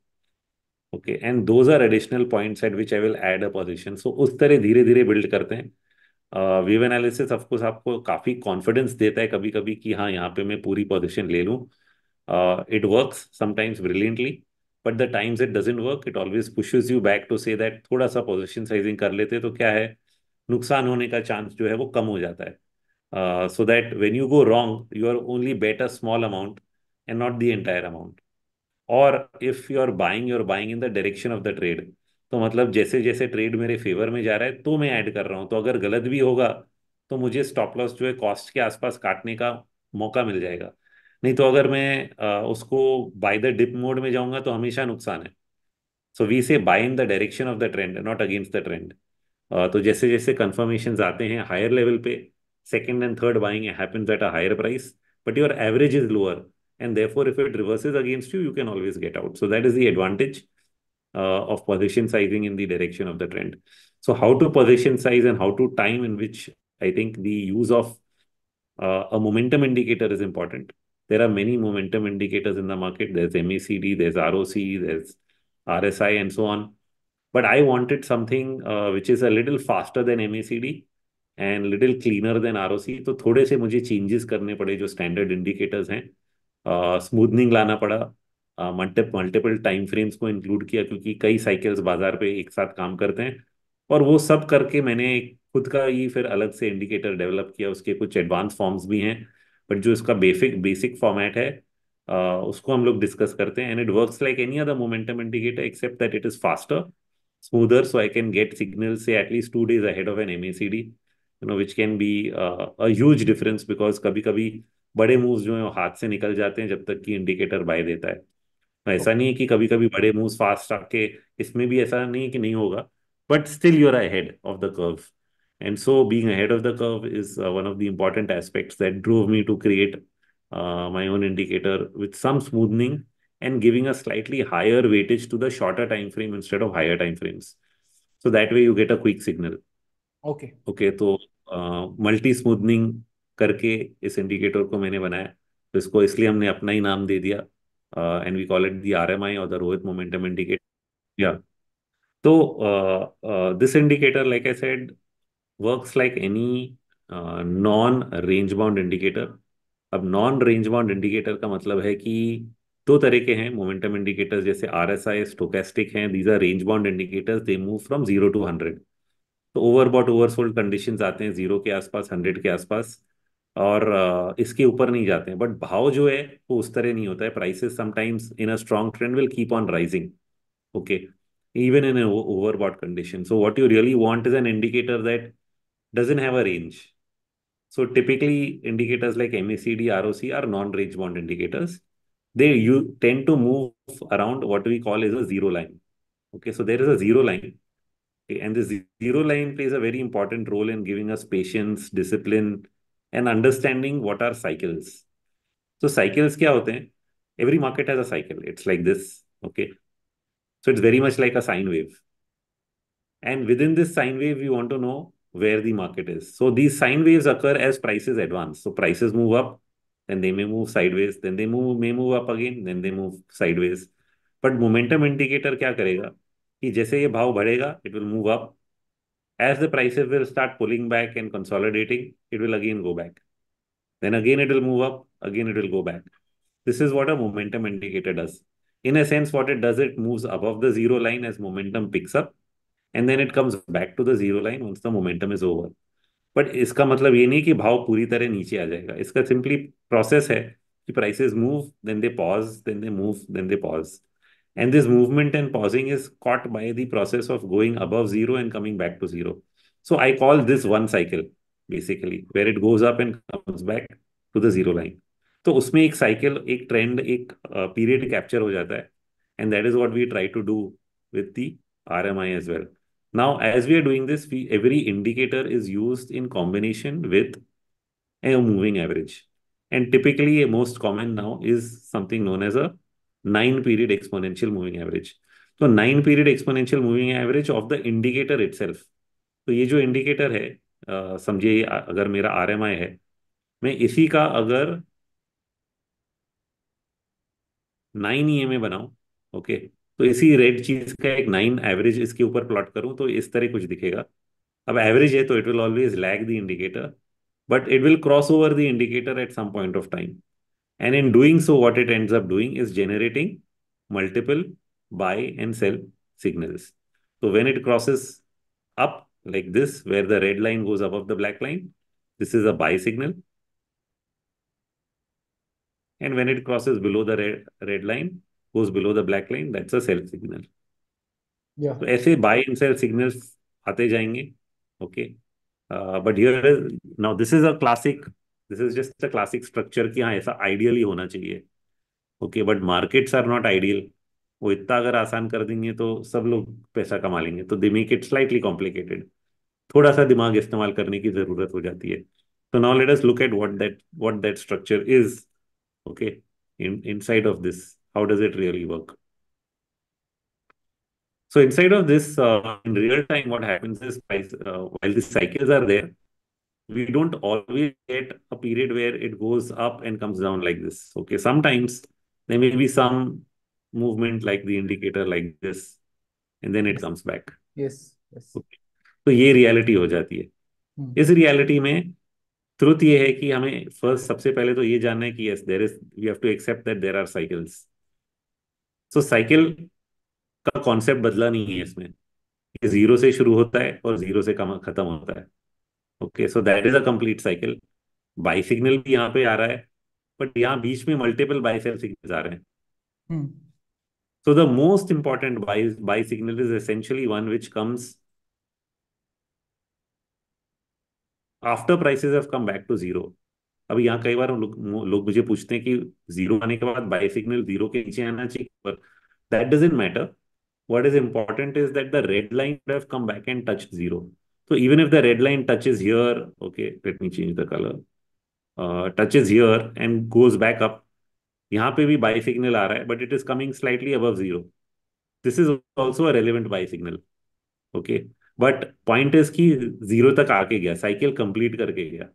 okay and those are additional points at which I will add a position so उस तरह धीरे धीरे build करते हैं wave analysis of course आपको काफ़ी confidence देता है कभी कभी कि हाँ यहाँ पे मैं पूरी पोजिशन ले लूँ it work sometimes brilliantly but the times it doesn't work it always pushes you back to say that थोड़ा सा पोजिशन साइजिंग कर लेते तो क्या है नुकसान होने का चांस जो है वो कम हो जाता है so that when you go wrong you are only bet a small amount and not the entire amount और if you are buying you are buying in the direction of the trade तो मतलब जैसे जैसे trade मेरे favour में जा रहा है तो मैं ऐड कर रहा हूँ तो अगर गलत भी होगा तो मुझे स्टॉप लॉस जो है कॉस्ट के आसपास काटने का मौका मिल जाएगा नहीं तो अगर मैं आ, उसको बाय द डिप मोड में जाऊंगा तो हमेशा नुकसान है so we say buy in the direction of the trend not against the trend तो जैसे जैसे कन्फर्मेशन आते हैं हायर लेवल पे second and third buying happens at a higher price but your average is lower and therefore if it reverses against you you can always get out so that is the advantage Uh, of position sizing in the direction of the trend. So how to position size and how to time in which I think the use of uh, a momentum indicator is important. There are many momentum indicators in the market. There's MACD, there's ROC, there's RSI, and so on. But I wanted something uh, which is a little faster than MACD and little cleaner than ROC. So, थोड़े से मुझे changes करने पड़े जो standard indicators हैं smoothening लाना पड़ा multiple time frames को इंक्लूड किया क्योंकि कई साइकिल्स बाजार पे एक साथ काम करते हैं और वो सब करके मैंने खुद का ही फिर अलग से इंडिकेटर डेवलप किया उसके कुछ एडवांस फॉर्म्स भी हैं बट जो इसका बेसिक बेसिक फॉर्मेट है आ, उसको हम लोग डिस्कस करते हैं and it works like any other momentum indicator except that it is faster smoother so I can get signal say at least two days ahead of an M A C D you know which can be a difference because कभी कभी बड़े moves जो हैं वो हाथ से निकल जाते हैं जब तक कि इंडिकेटर बाय देता है ऐसा नहीं है कि कभी कभी बड़े मूव फास्ट आके इसमें भी ऐसा नहीं है कि नहीं होगा but still you are ahead of the curve and so being head of the curve is one of the important aspect that drove me to create my own indicator with some smoothening and giving a slightly higher weightage to the shorter time frame instead of higher time frames so that way you get a quick signal okay okay तो multi uh, smoothening करके इस indicator को मैंने बनाया तो इसको इसलिए हमने अपना ही नाम दे दिया uh, and we call it the RMI or the Rohit Momentum Indicator. Yeah. So uh, uh, this indicator, like I said, works like any uh, non-range bound indicator. अब नॉन रेंज बाउंड इंडिकेटर का मतलब है कि दो तरह के हैं momentum indicators जैसे आर एस आई स्टोकेस्टिक हैं these are range bound indicators they move from zero to hundred तो ओवरबॉट ओवरसोल्ड कंडीशंस आते हैं जीरो के आसपास हंड्रेड के आसपास और इसके ऊपर नहीं जाते हैं बट भाव जो है वो उस तरह नहीं होता है prices sometimes in a strong trend will keep on rising okay even in over bought condition so what you really want is an indicator that doesn't have a range so typically indicators like M A C D R O C are non range bound indicators they you tend to move around what we call is a zero line okay so there is a zero line and this zero line plays a very important role in giving us patience discipline and understanding what are cycles तो cycles क्या होते हैं every market has cycle it's like this okay so it's very much like a sine wave and within this sine wave you want to know where the market is so these sine wave occur as price is advance so price is move up then they may move sideways then they move may move up again then they move sideways but momentum indicator kya karega ki jaise ye bhav badhega it will move up As the prices will start pulling back and consolidating, it will again go back. Then again it will move up, again it will go back. This is what a momentum indicator does. In a sense, what it does, it moves above the zero line as momentum picks up, and then it comes back to the zero line once the momentum is over. But इसका मतलब ये नहीं कि भाव पूरी तरह नीचे आ जाएगा इसका सिंपली प्रोसेस है कि prices move then they pause then they move then they pause and this movement and pausing is caught by the process of going above zero and coming back to zero. So I call this one cycle, basically, where it goes up and comes back to the zero line. So उसमें cycle, cycle trend, trend एक period capture हो जाता है and that is what we try to do RMI as well. Now, as we are doing this, we, every indicator is used in combination with a moving average. And typically, a most common now is something known as a nine period exponential moving average तो nine period exponential moving average of the indicator it तो ये जो indicator है समझिए अगर मेरा are है मैं इसी का अगर नाइन ई एम बनाऊं ओके तो इसी रेड चीज का एक नाइन एवरेज इसके ऊपर प्लॉट करूं तो इस तरह कुछ दिखेगा अब एवरेज है तो it will always lag the indicator but it will cross over the indicator at some point of time And in doing so, what it ends up doing is generating multiple buy and sell signals. So when it crosses up like this, where the red line goes above the black line, this is a buy signal. And when it crosses below the red, red line, goes below the black line, that's a sell signal. Yeah. So ऐसे buy and sell signals आते जाएंगे. Okay. Uh, but here is now this is a classic this is just a classic structure कि हाँ ऐसा ideal ही होना चाहिए okay but markets are not ideal वो इतना अगर आसान कर देंगे तो सब लोग पैसा कमा लेंगे तो they make it slightly complicated थोड़ा सा दिमाग इस्तेमाल करने की जरूरत हो जाती है तो now let us look at what that what that structure is okay in inside of this how does it really work so inside of this in real time what है we don't always get a period where it goes up and comes down like this. Okay, sometimes there may be some movement like the indicator like this, and then it comes back. Yes. yes. Okay. तो ये reality हो जाती है इस reality में truth ये है कि हमें फर्स्ट सबसे पहले तो ये जानना है कि yes there is we have to accept that there are cycles so cycle का कॉन्सेप्ट बदला नहीं है इसमें ये जीरो से शुरू होता है और जीरो से कम खत्म होता है okay so that is a complete cycle buy signal भी यहाँ पे आ रहा है बट यहाँ बीच में मल्टीपल बाई सेल सिग्नल आ रहे हैं so the most important buy buy signal is essentially one which comes after prices have come back to zero अब यहाँ कई बार लोग लो मुझे पूछते हैं कि जीरो आने के बाद बाई सिग्नल जीरो के नीचे आना चाहिए पर that doesn't matter what is important is that the red line would have come back and touched So even if the red line touches here, okay, let me change the color, uh, touches here and goes back up, यहाँ पे भी buy signal आ रहा है but it is coming slightly above zero. This is also a relevant buy signal, okay? But point is कि zero तक आके गया cycle complete करके गया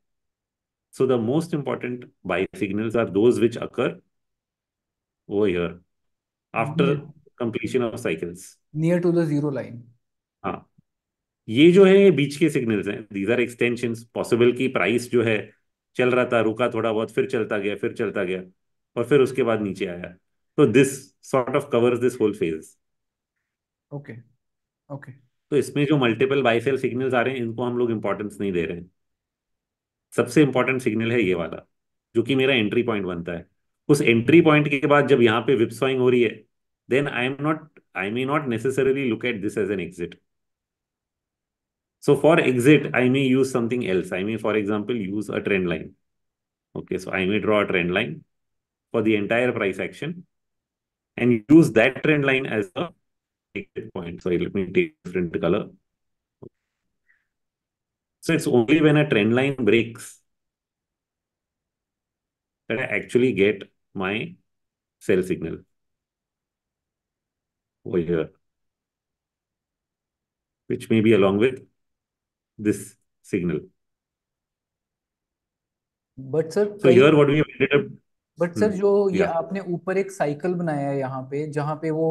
So the most important buy signals are those which occur over here after completion of cycles near to the zero line ah ये जो है ये बीच के सिग्नल्स हैं दीज आर एक्सटेंशन पॉसिबल की प्राइस जो है चल रहा था रुका थोड़ा बहुत फिर चलता गया फिर चलता गया और फिर उसके बाद नीचे आया तो this sort of cover this whole phase okay okay तो इसमें जो मल्टीपल बाई सेल सिग्नल्स आ रहे हैं इनको हम लोग इंपॉर्टेंस नहीं दे रहे हैं सबसे इंपॉर्टेंट सिग्नल है ये वाला जो कि मेरा एंट्री पॉइंट बनता है उस एंट्री पॉइंट के बाद जब यहाँ पे विपसॉइंग हो रही है then I am not I may not necessarily look at this as an exit So for exit, I may use something else. I may, for example, use a trend line. Okay, so I may draw a trend line for the entire price action and use that trend line as a exit point. Sorry, let me take different color. So it's only when a trend line breaks that I actually get my sell signal over here, which may be along with this signal. But sir, so I... here what we have ended up but sir hmm. जो ये yeah. आपने ऊपर एक cycle बनाया है यहाँ पे जहाँ पे वो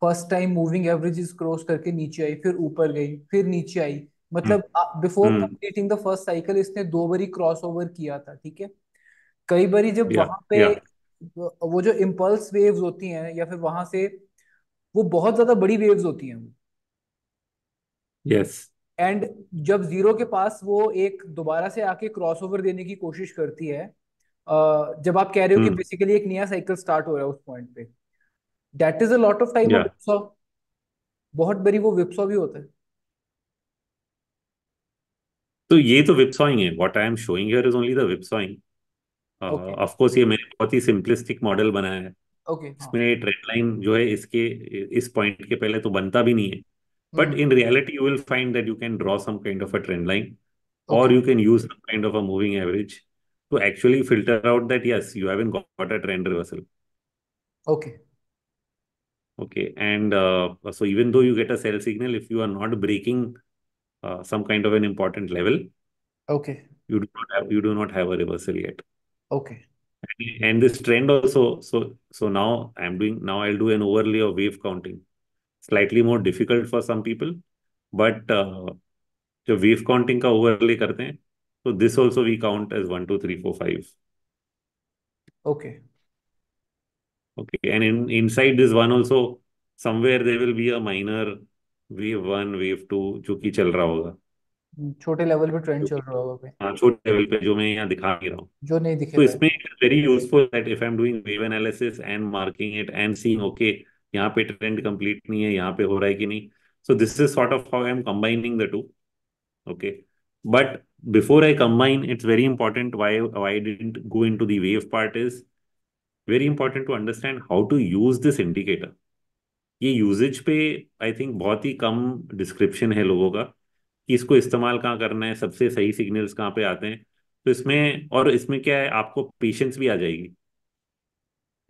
first time moving averages cross करके नीचे आई फिर ऊपर गई फिर नीचे आई मतलब before completing the first cycle इसने दो बारी क्रॉस ओवर किया था ठीक है कई बारी जब yeah, वहां पे yeah. वो जो इम्पल्स वेव्स होती हैं या फिर वहां से वो बहुत ज्यादा बड़ी वेव्स होती हैं यस yes. एंड जब जीरो के पास वो एक दोबारा से आके क्रॉसओवर देने की कोशिश करती है uh, जब आप कह रहे हो कि बेसिकली hmm. एक नया साइकिल स्टार्ट हो रहा है उस पॉइंट पे that is a lot of time बहुत बड़ी वो विप्सो भी होता है तो ये तो विप्सोइंग है what I am showing here is only the whipsawing of course ये मैंने बहुत ही सिंपलिस्टिक मॉडल बनाया है ओके okay, हाँ। इसमें हाँ. ट्रेड लाइन जो है इसके इस पॉइंट के पहले तो बनता भी नहीं है But mm. in reality, you will find that you can draw some kind of a trend line okay. or you can use some kind of a moving average to actually filter out that, yes, you haven't got a trend reversal. Okay. Okay. And uh, so even though you get a sell signal, if you are not breaking uh, some kind of an important level, okay, you do not have, you do not have a reversal yet. Okay. And, and this trend also, so so now I'm doing now I'll do an overlay of wave counting. Slightly more difficult for some people but जो wave counting का overlay करते हैं तो this also we count as one two three four five okay okay and in inside this one also somewhere there will be a minor wave one wave two जो कि चल रहा होगा hmm, छोटे level पे trend चल रहा होगा हाँ छोटे लेवल पे जो मैं यहाँ दिखा नहीं रहा हूँ जो नहीं दिखे तो इसमें very useful that if I am doing wave analysis and marking it and seeing okay यहाँ पे ट्रेंड कंप्लीट नहीं है यहाँ पे हो रहा है कि नहीं so this is sort of how I am combining the two okay but before I combine it's very important why I I go into the part is very important to understand how to use this indicator ये uses पे I think बहुत ही कम description है लोगों का कि इसको इस्तेमाल कहाँ करना है सबसे सही सिग्नल्स कहाँ पे आते हैं तो इसमें और इसमें क्या है आपको पेशेंस भी आ जाएगी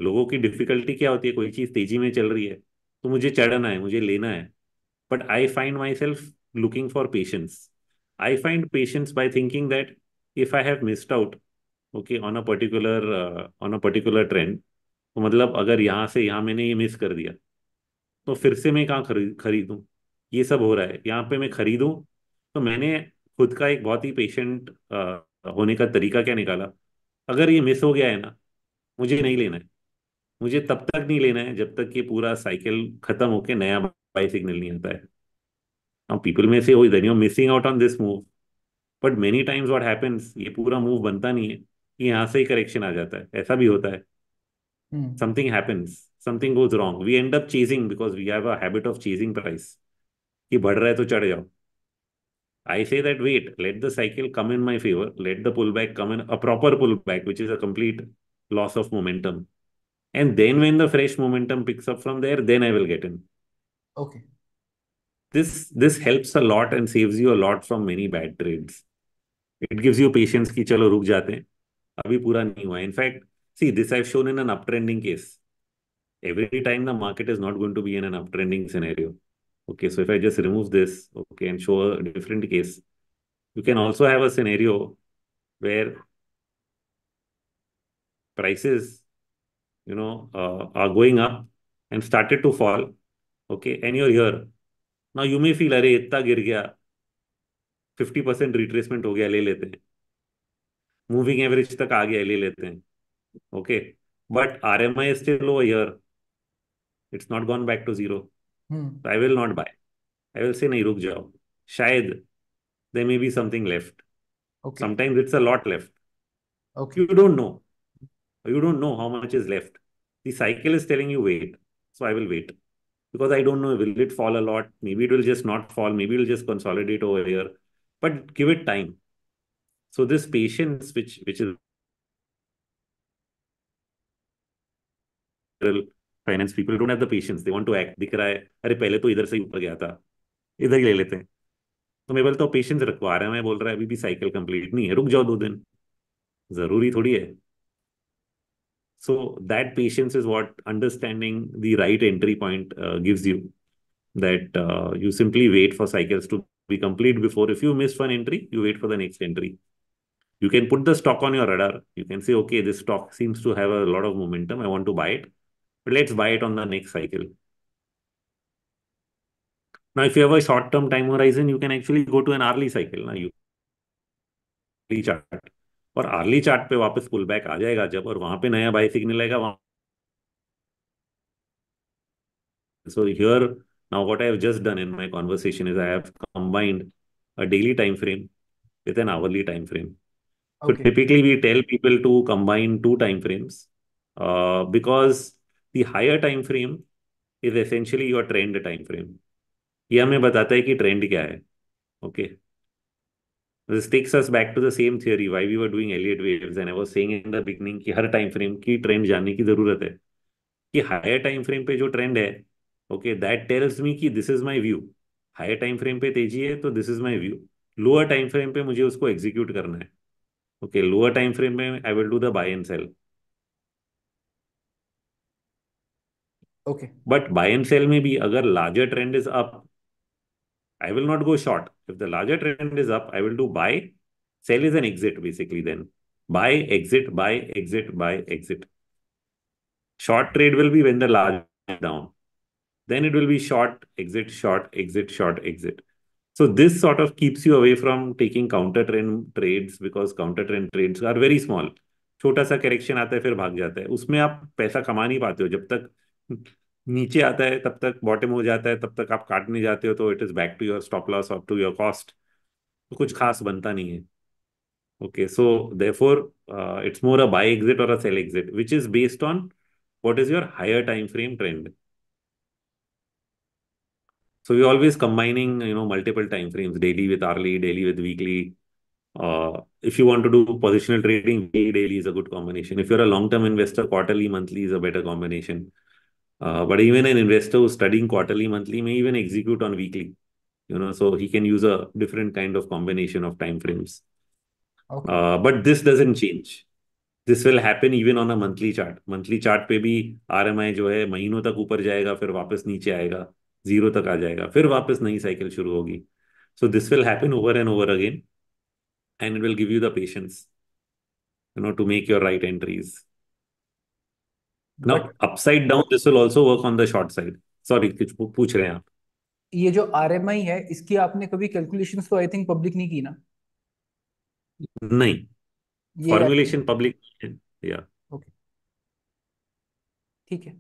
लोगों की डिफिकल्टी क्या होती है कोई चीज तेजी में चल रही है तो मुझे चढ़ना है मुझे लेना है but I find myself looking for patience I find patience by thinking that if I have missed out okay on a particular on a particular trend तो मतलब अगर यहाँ से यहाँ मैंने ये मिस कर दिया तो फिर से मैं कहाँ खरीद खरीदूँ ये सब हो रहा है यहाँ पे मैं खरीदूँ तो मैंने खुद का एक बहुत ही पेशेंट uh, होने का तरीका क्या निकाला अगर ये मिस हो गया है ना मुझे नहीं लेना है मुझे तब तक नहीं लेना है जब तक कि पूरा साइकिल खत्म होके नया बाई सिग्नल नहीं आता है now people may say oh then you're missing out on this move but many times what ये पूरा मूव बनता नहीं है कि यहाँ से ही करेक्शन आ जाता है ऐसा भी होता है something happens something goes wrong we end up chasing because we have a habit of chasing price ये बढ़ रहा है तो चढ़ जाओ I say that wait let the cycle come in my favour let the pull back come in a proper pull back which is a complete loss of momentum And then when the fresh momentum picks up from there, then I will get in. Okay. This this helps a lot and saves you a lot from many bad trades. It gives you patience ki chalo ruk jate Abhi pura nahi hua. In fact, see this I've shown in an uptrending case. Every time the market is not going to be in an uptrending scenario. Okay, so if I just remove this, okay, and show a different case, you can also have a scenario where prices you know, uh, are going up and started to fall, okay, and you're here. Now you may feel, अरे itta गिर 50% retracement हो गया, ले Moving average tak आ गया, ले Okay, but RMI is still over here. It's not gone back to zero. Hmm. So I will not buy. I will say, "Nahi, रुक जाओ. शायद there may be something left. Okay. Sometimes it's a lot left. Okay. You don't know. you don't know how much is left. The cycle is telling you wait. So I will wait because I don't know will it fall a lot. Maybe it will just not fall. Maybe it will just consolidate over here. But give it time. So this patience, which which is finance people don't have the patience they want to act दिख रहा है अरे पहले तो इधर से ही ऊपर गया था इधर ही ले लेते हैं तो मैं बोलता हूँ पेशेंस रखवा रहा है मैं बोल रहा है अभी भी साइकिल कंप्लीट नहीं है रुक जाओ दो दिन जरूरी थोड़ी है So that patience is what understanding the right entry point uh, gives you. That uh, you simply wait for cycles to be complete before. If you miss one entry, you wait for the next entry. You can put the stock on your radar. You can say, okay, this stock seems to have a lot of momentum. I want to buy it. But let's buy it on the next cycle. Now, if you have a short-term time horizon, you can actually go to an hourly cycle. Now you chart और early chart पे वापस pull back आ जाएगा जब और वहां पे नया by signal आएगा वहां so here now what I have just done in my conversation is I have combined a daily time frame with an hourly time frame so typically we tell people to combine two time frames because the higher time frame is essentially your trend time frame यह हमें बताता है कि trend क्या है okay okay? This takes us back to the same theory why we were doing Elliott waves and I was saying in the beginning कि हर time frame की ट्रेंड जानने की जरूरत है कि हायर टाइम फ्रेम पे जो ट्रेंड है ओके दैट टेल्स मी कि this is my view higher time frame पे तेजी है तो this is my view lower time frame पे मुझे उसको एग्जीक्यूट करना है ओके लोअर टाइम फ्रेम में I will do the buy and sell okay but buy and sell में भी अगर larger trend is up I will not go short. If the larger trend is up, I will do buy. Sell is an exit, basically, then. Buy, exit, buy, exit, buy, exit. Short trade will be when the large down. Then it will be short, exit, short, exit, short, exit. So this sort of keeps you away from taking counter trend trades because counter trend trades are very small. छोटा सा correction आता है फिर भाग जाता है उसमें आप पैसा कमा नहीं पाते हो जब तक नीचे आता है तब तक बॉटम हो जाता है तब तक आप काटने जाते हो तो it is back to your stop loss और टू योर कॉस्ट तो कुछ खास बनता नहीं है okay so therefore uh, it's more a buy exit or a sell exit which is based on what is your higher time frame trend so we're always combining you know multiple time frames daily with hourly daily with weekly uh, if you want to do positional trading daily is a good combination if you're a long term investor quarterly monthly is a better combination Uh, but even an investor who's studying quarterly, monthly may even execute on weekly. You know, so he can use a different kind of combination of time frames. Uh, but this doesn't change. This will happen even on a monthly chart. Monthly chart pe bhi RMI jo hai mahino tak upar jayega, fir wapas niche aayega, zero tak aayega, fir wapas nahi cycle shuru So this will happen over and over again, and it will give you the patience, you know, to make your right entries. Now, upside down, this will also work on the short side. Sorry, कुछ पूछ रहे हैं आप ये जो RMI है इसकी आपने कभी कैलकुलेशंस तो आई थिंक पब्लिक नहीं की ना नहीं ये फॉर्मुलेशन पब्लिक या ओके ठीक है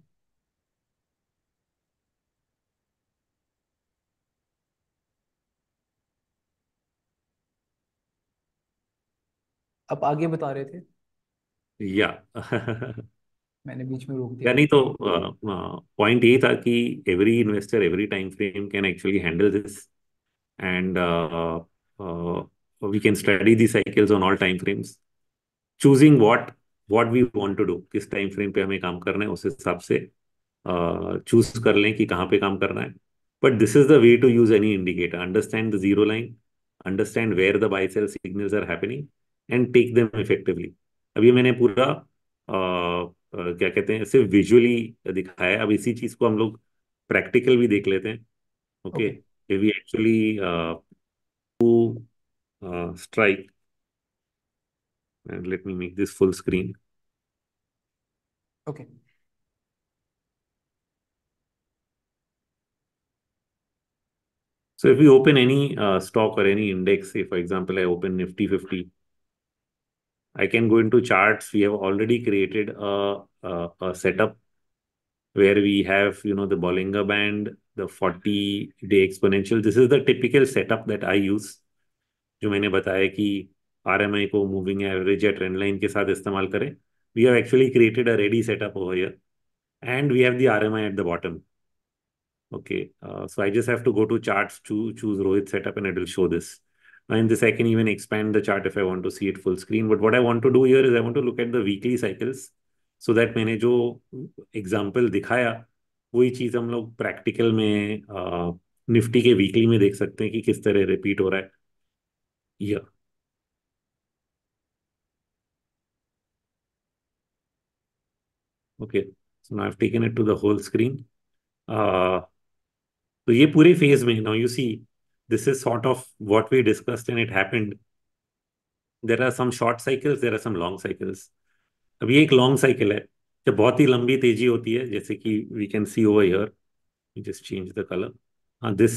आप आगे बता रहे थे या yeah. मैंने बीच में रोक दिया नहीं तो पॉइंट uh, uh, ये था कि every investor every time frame can actually handle this and we can study the cycles on all time frames choosing what what we want to do किस टाइम फ्रेम पे हमें काम करना है उस हिसाब से चूज uh, कर लें कि कहाँ पे काम करना है but this is the way to use any indicator understand the zero line understand where the buy sell signals are happening and take them effectively अभी मैंने पूरा क्या कहते हैं सिर्फ विजुअली दिखाया है अब इसी चीज को हम लोग प्रैक्टिकल भी देख लेते हैं okay we actually to strike and let me make this full screen okay so if you open any stock और any index for example I open Nifty fifty I can go into charts. We have already created a, a, a setup where we have, you know, the Bollinger Band, the 40-day exponential. This is the typical setup that I use. जो मैंने बताया कि RMI को moving average या trend line के साथ इस्तेमाल करें. We have actually created a ready setup over here. And we have the RMI at the bottom. Okay, uh, so I just have to go to charts, to choose Rohit setup, and it will show this. In this i can even expand the chart if I want to see it full screen. But what I want to do here is I want to look at the weekly cycles so that मैंने जो example दिखाया वही चीज़ हम लोग practical में Nifty के weekly में देख सकते हैं कि किस तरह रिपीट हो रहा है या okay so now I have taken it to the whole screen तो ये पूरे फेज में now you see This is sort of what we discussed and it happened. There are some short cycles, there are some long cycles. अब ये long cycle. Cycle है जब बहुत ही लंबी तेजी होती है जैसे कि we can see over here just change the colour हाँ this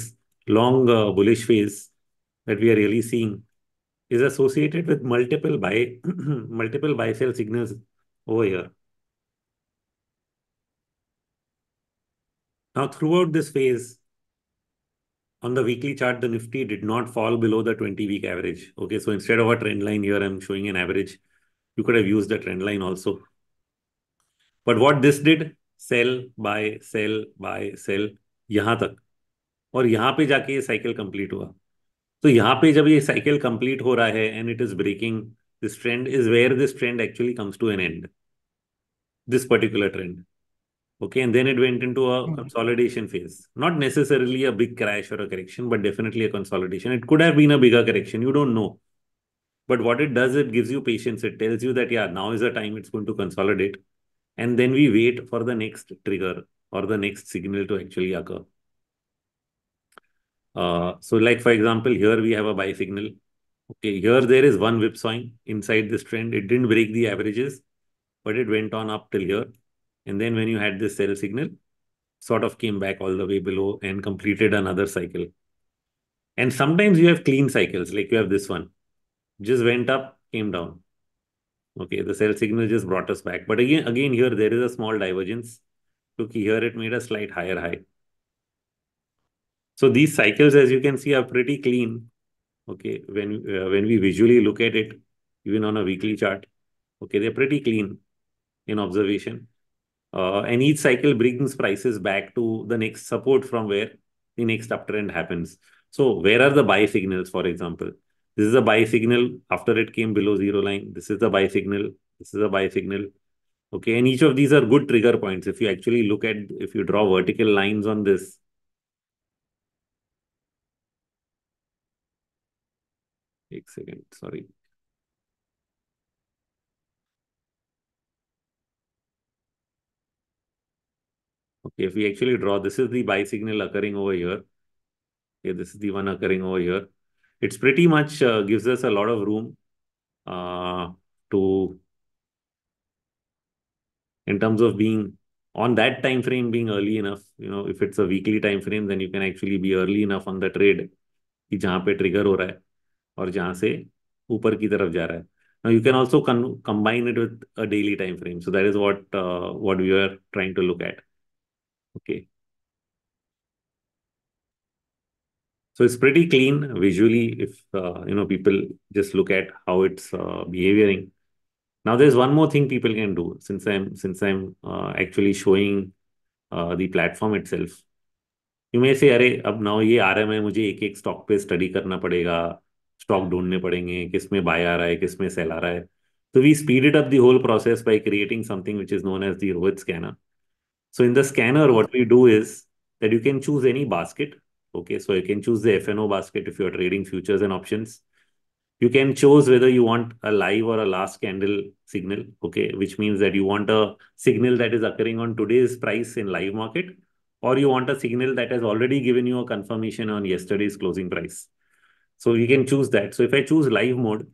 long bullish phase that we are really seeing is associated with multiple buy multiple buy sell signals over here. Now, throughout this phase, on the weekly chart, the Nifty did not fall below the 20-week average. Okay, so instead of a trend line here, I'm showing an average. You could have used the trend line also. But what this did, sell, buy, sell, buy, sell, यहाँ तक और यहाँ पे जाके ये cycle complete हुआ तो यहाँ पे जब ये साइकिल कंप्लीट हो रहा है and it is breaking this trend is where this trend actually comes to an end this particular Okay, and then it went into a hmm. consolidation phase. Not necessarily a big crash or a correction, but definitely a consolidation. It could have been a bigger correction. You don't know. But what it does, it gives you patience. It tells you that, yeah, now is the time it's going to consolidate. And then we wait for the next trigger or the next signal to actually occur. Uh, so like, for example, here we have a buy signal. Okay, here there is one whipsawing inside this trend. It didn't break the averages, but it went on up till here. And then when you had this sell signal, sort of came back all the way below and completed another cycle. And sometimes you have clean cycles, like you have this one. Just went up, came down. Okay, the sell signal just brought us back. But again, again here, there is a small divergence. Look, here it made a slight higher high. So these cycles, as you can see, are pretty clean. Okay, when, uh, when we visually look at it, even on a weekly chart, okay, they're pretty clean in observation. Uh, and each cycle brings prices back to the next support from where the next uptrend happens. So where are the buy signals, for example? This is a buy signal after it came below zero line. This is the buy signal. This is a buy signal. Okay, and each of these are good trigger points. If you actually look at, if you draw vertical lines on this, a second, sorry. if we actually draw, this is the buy signal occurring over here. Okay, this is the one occurring over here. It's pretty much uh, gives us a lot of room uh, to, in terms of being on that time frame being early enough. You know, if it's a weekly time frame, then you can actually be early enough on the trade कि जहाँ पे trigger हो रहा है और जहाँ से ऊपर की तरफ जा रहा है now you can also combine it with a daily time frame so that is what uh, what we are trying to look at Okay. So it's pretty clean visually if, uh, you know, people just look at how it's uh, behaving. Now there's one more thing people can do since I'm, since I'm uh, actually showing uh, the platform itself. You may say अरे अब now ये आ रहा है मैं मुझे एक एक stock पे स्टडी करना पड़ेगा स्टॉक ढूंढने पड़ेंगे किस में बाय आ रहा है किस में सेल आ रहा है तो we speed it up the whole process by creating something which is known as the Rohit scanner So in the scanner, what we do is that you can choose any basket. Okay, so you can choose the FNO basket if you're trading futures and options. You can choose whether you want a live or a last candle signal, okay, which means that you want a signal that is occurring on today's price in live market, or you want a signal that has already given you a confirmation on yesterday's closing price. So you can choose that. So if I choose live mode,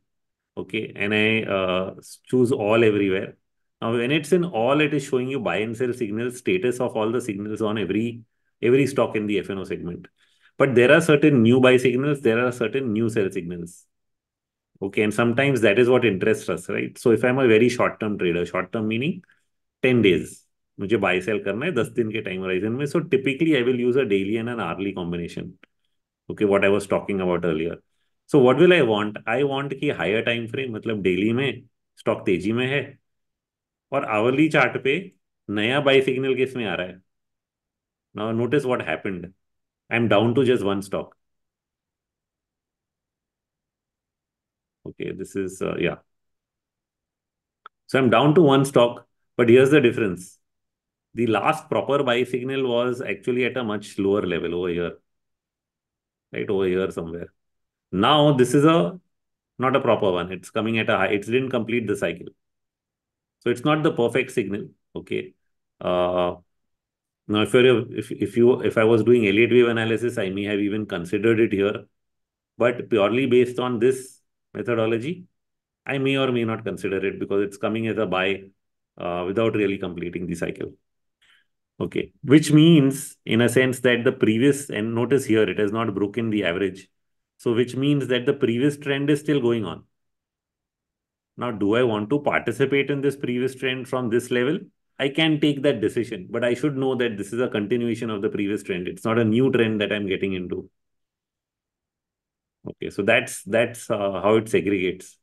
okay, and I uh, choose all everywhere, now, when it's in all, it is showing you buy and sell signals, status of all the signals on every every stock in the FNO segment. But there are certain new buy signals, there are certain new sell signals. Okay, and sometimes that is what interests us, right? So if I'm a very short-term trader, short-term meaning 10 days. मुझे buy sell करना है दस दिन के time horizon में So typically I will use a daily and an hourly combination. Okay, what I was talking about earlier. So what will I want? I want कि higher time frame, मतलब daily में stock तेजी में है और hourly chart pay. नया buy signal. किस me रहा है Now notice what happened. I'm down to just one stock. okay this is uh, yeah so i'm down to one stock but here's the difference the last proper buy signal was actually at a much lower level over here right over here somewhere now this is a not a proper one it's coming at a high it didn't complete the cycle so it's not the perfect signal. Okay. Uh, now, if you're if if you if I was doing Elliott wave analysis, I may have even considered it here, but purely based on this methodology, I may or may not consider it because it's coming as a buy uh, without really completing the cycle. Okay, which means in a sense that the previous and notice here it has not broken the average, so which means that the previous trend is still going on. Now, do I want to participate in this previous trend from this level? I can take that decision, but I should know that this is a continuation of the previous trend. It's not a new trend that I'm getting into. Okay, so that's that's uh, how it segregates.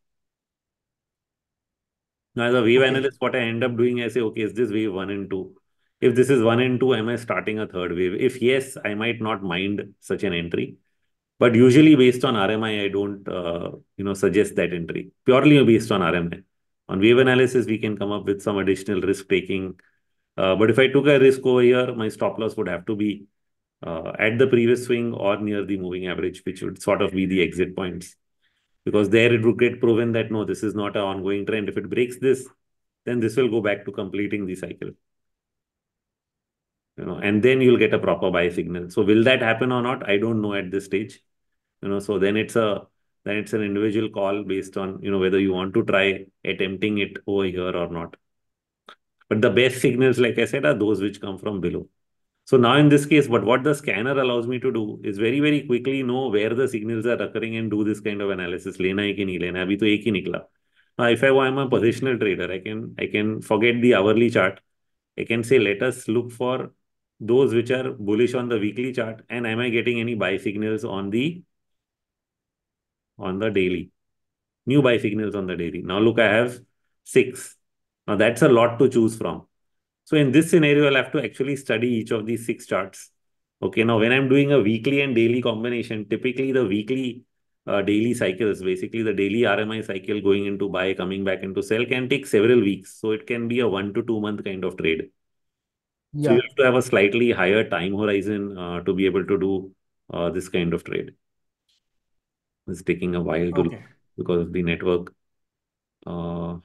Now, as a wave okay. analyst, what I end up doing, I say, okay, is this wave one and two? If this is one and two, am I starting a third wave? If yes, I might not mind such an entry. But usually based on RMI, I don't uh, you know suggest that entry purely based on RMI. On wave analysis, we can come up with some additional risk taking. Uh, but if I took a risk over here, my stop loss would have to be uh, at the previous swing or near the moving average, which would sort of be the exit points. Because there it would get proven that no, this is not an ongoing trend. If it breaks this, then this will go back to completing the cycle you know, and then you'll get a proper buy signal. So will that happen or not? I don't know at this stage. You know, so then it's a then it's an individual call based on you know whether you want to try attempting it over here or not. But the best signals, like I said, are those which come from below. So now in this case, but what the scanner allows me to do is very, very quickly know where the signals are occurring and do this kind of analysis. Lena hai ki nahi lena, abhi to ek hi nikla. Now, if I am a positional trader, I can I can forget the hourly chart. I can say, let us look for those which are bullish on the weekly chart and am I getting any buy signals on the on the daily new buy signals on the daily now look I have six now that's a lot to choose from so in this scenario I'll have to actually study each of these six charts okay now when I'm doing a weekly and daily combination typically the weekly uh, daily cycles basically the daily RMI cycle going into buy coming back into sell can take several weeks so it can be a one to two month kind of trade yeah. So you have to have a slightly higher time horizon uh, to be able to do uh, this kind of trade. It's taking a while to okay. because of the network. Uh,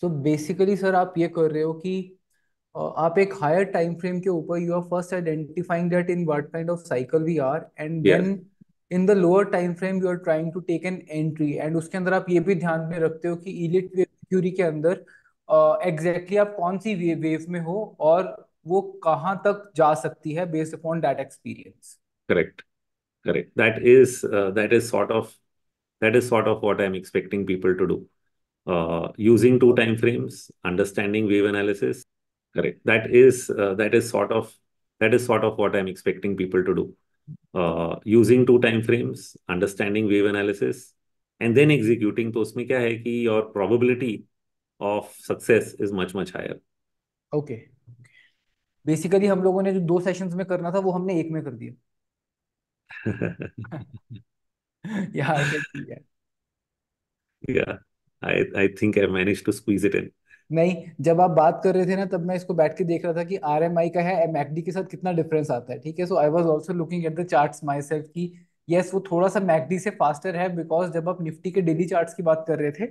तो basically sir आप ये कर रहे हो कि uh, आप एक higher time frame के ऊपर you are first identifying that in what kind of cycle we are and then in the lower time frame you are trying to take an entry and उसके अंदर आप ये भी ध्यान में रखते हो कि इलिट थ्यूरी के अंदर एग्जैक्टली uh, exactly आप कौन सी वे, वेव में हो और वो कहाँ तक जा सकती है based upon that experience correct correct that is that is sort of that is sort of what I am expecting people to do using two time frames understanding wave analysis correct that is that is sort of that is sort of what I am expecting people to do using two time frames understanding wave analysis and then executing तो उसमें क्या है कि your probability of success is much much higher okay basically हम लोगों ने जो दो सेशंस में करना था वो हमने एक में कर दिया या I I think I manage to squeeze it in नहीं जब आप बात कर रहे थे ना तब मैं इसको बैठ के देख रहा था कि आर एम आई का है एम मैकडी के साथ कितना डिफरेंस आता है ठीक है so I was also looking at the chart myself की यस वो थोड़ा सा मैकडी से फास्टर है बिकॉज जब आप निफ्टी के डेली चार्ट की बात कर रहे थे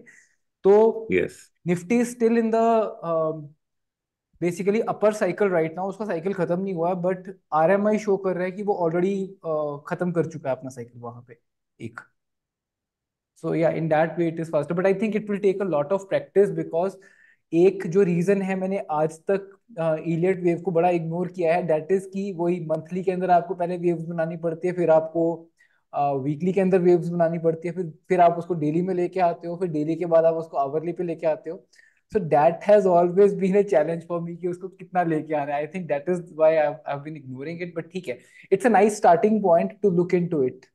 तो yes. Nifty still in the basically upper cycle right ना उसका साइकिल खत्म नहीं हुआ है but R M I show कर रहा है कि वो ऑलरेडी uh, खत्म कर चुका है अपना साइकिल वहां पे एक सो या in that way it is faster but I think it will take a lot of practice because एक जो रीजन है मैंने आज तक इलियट वेव को बड़ा इग्नोर किया है डेट इज की वही मंथली के अंदर आपको पहले वेव्स बनानी पड़ती है फिर आपको वीकली के अंदर वेव्स बनानी पड़ती है फिर फिर आप उसको डेली में लेके आते हो फिर डेली के बाद आप उसको आवरली पे लेके आते हो so that has always been a challenge for me कि उसको कितना लेके आना है I think that is why I have been ignoring it but ठीक है it's a nice starting point to look into it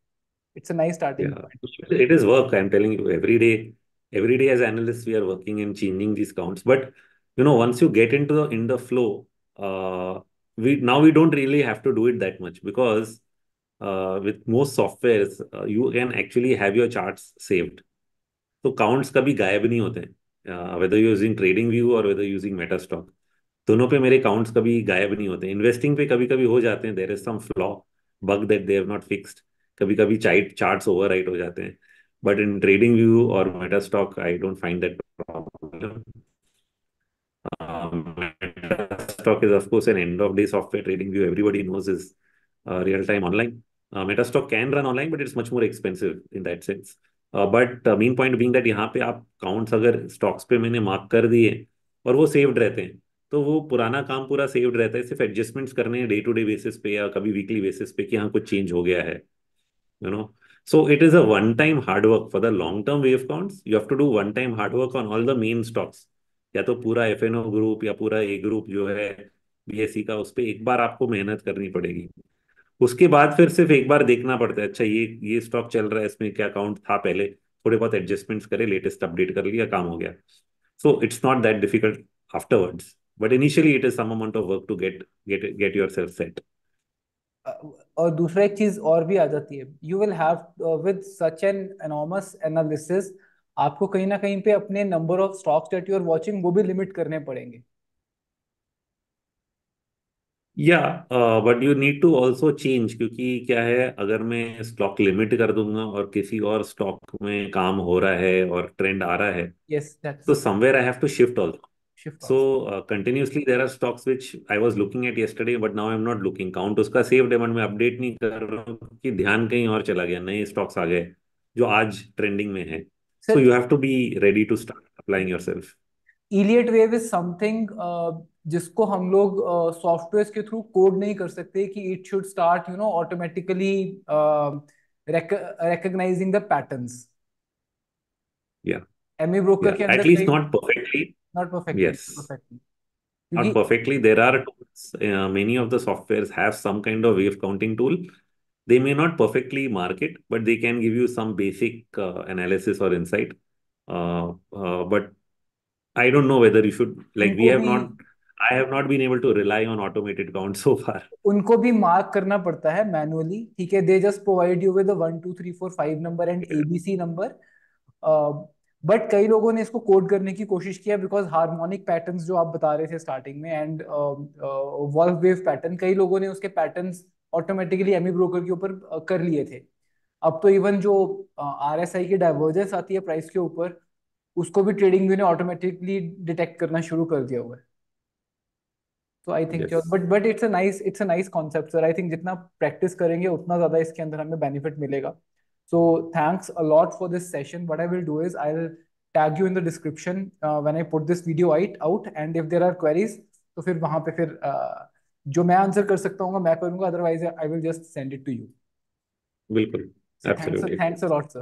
it's a nice starting point it is work I am telling you every day every day as analysts, we are working and changing these counts. But you know, once you get into the in the flow, uh, we now we don't really have to do it that much because uh, with most softwares, uh, you can actually have your charts saved. So counts कभी गायब नहीं होते whether you're using trading view or whether using metastock दोनों पे मेरे counts कभी गायब नहीं होते investing पे कभी कभी हो जाते हैं there is some flaw bug that they have not fixed कभी कभी चार्ट charts overwrite हो जाते हैं But in trading view or meta stock I don't find that problem. Um, meta stock is, of course, an end-of-day software. trading view everybody knows, is uh, real-time online. Uh, meta stock can run online, but it's much more expensive in that sense. uh, but uh, main point being that यहाँ पे आप counts अगर stocks पे मैंने mark कर दिए और वो saved रहते हैं तो वो पुराना काम पूरा सेव्ड रहता है सिर्फ एडजस्टमेंट्स करने हैं डे टू डे बेसिस पे या कभी वीकली बेसिस पे कि हाँ कुछ चेंज हो गया है you you know know? So it is a one-time hard work for the long-term wave counts. You have to do one-time hard work on all the main stocks. या तो पूरा एफ एन ओ ग्रुप या पूरा ए group जो है B S C का उस पर एक बार आपको मेहनत करनी पड़ेगी उसके बाद फिर सिर्फ एक बार देखना पड़ता है अच्छा ये ये स्टॉक चल रहा है इसमें क्या अकाउंट था पहले थोड़े बहुत एडजस्टमेंट्स करे लेटेस्ट अपडेट कर लिया काम हो गया so it's not that difficult afterwards but initially it is some amount of work to get get get yourself set और दूसरा एक चीज और भी आ जाती है you will have with such an enormous analysis आपको कहीं ना कहीं पे अपने number of stocks that you are watching वो भी लिमिट करने पड़ेंगे या but you need to also change क्योंकि क्या है अगर मैं स्टॉक लिमिट कर दूंगा और किसी और स्टॉक में काम हो रहा है और ट्रेंड आ रहा है यस तो somewhere I have to shift also shift so uh, continuously there are stocks which i was looking at yesterday but now i'm not looking count उसका सेव डिमांड में अपडेट नहीं कर रहा हूँ कि ध्यान कहीं और चला गया नए स्टॉक्स आ गए जो आज ट्रेंडिंग में है so you have to be ready to start applying yourself Elliott wave is something जिसको हम लोग सॉफ्टवेयर uh, के थ्रू कोड नहीं कर सकते कि it should start you know automatically recognizing the patterns. Yeah. ME broker yeah. can at least not perfect. Not perfectly. Yes. Perfectly. Not perfectly. There are tools. Uh, many of the softwares have some kind of wave counting tool. They may not perfectly mark it, but they can give you some basic uh, analysis or insight. Uh, uh but I don't know whether you should like we have not. I have not been able to rely on automated count so far. उनको भी mark करना पड़ता है manually. ठीक है they just provide you with one two three four five number. And ABC number but कई लोगों ने इसको कोड करने की कोशिश किया बिकॉज हार्मोनिक पैटर्न जो आप बता रहे थे स्टार्टिंग में एंड वर्क वेव पैटर्न कई लोगों ने उसके पैटर्न ऑटोमेटिकली एमी ब्रोकर के ऊपर uh, कर लिए थे अब तो इवन जो आर एस आई की डाइवर्जेंस आती है प्राइस के ऊपर उसको भी ट्रेडिंग व्यू ने ऑटोमेटिकली डिटेक्ट करना शुरू कर दिया हुआ है तो I think but but it's a nice it's a nice concept sir I think जितना प्रैक्टिस करेंगे उतना ज्यादा इसके अंदर हमें बेनिफिट मिलेगा So thanks a lot for this session. What I will do is I'll tag you in the description uh, when I put this video out, and if there are queries, so fir wahan pe fir, uh, jo main answer kar sakta hunga, main otherwise I will just send it to you. Bilkul. Absolutely. thanks a lot, sir.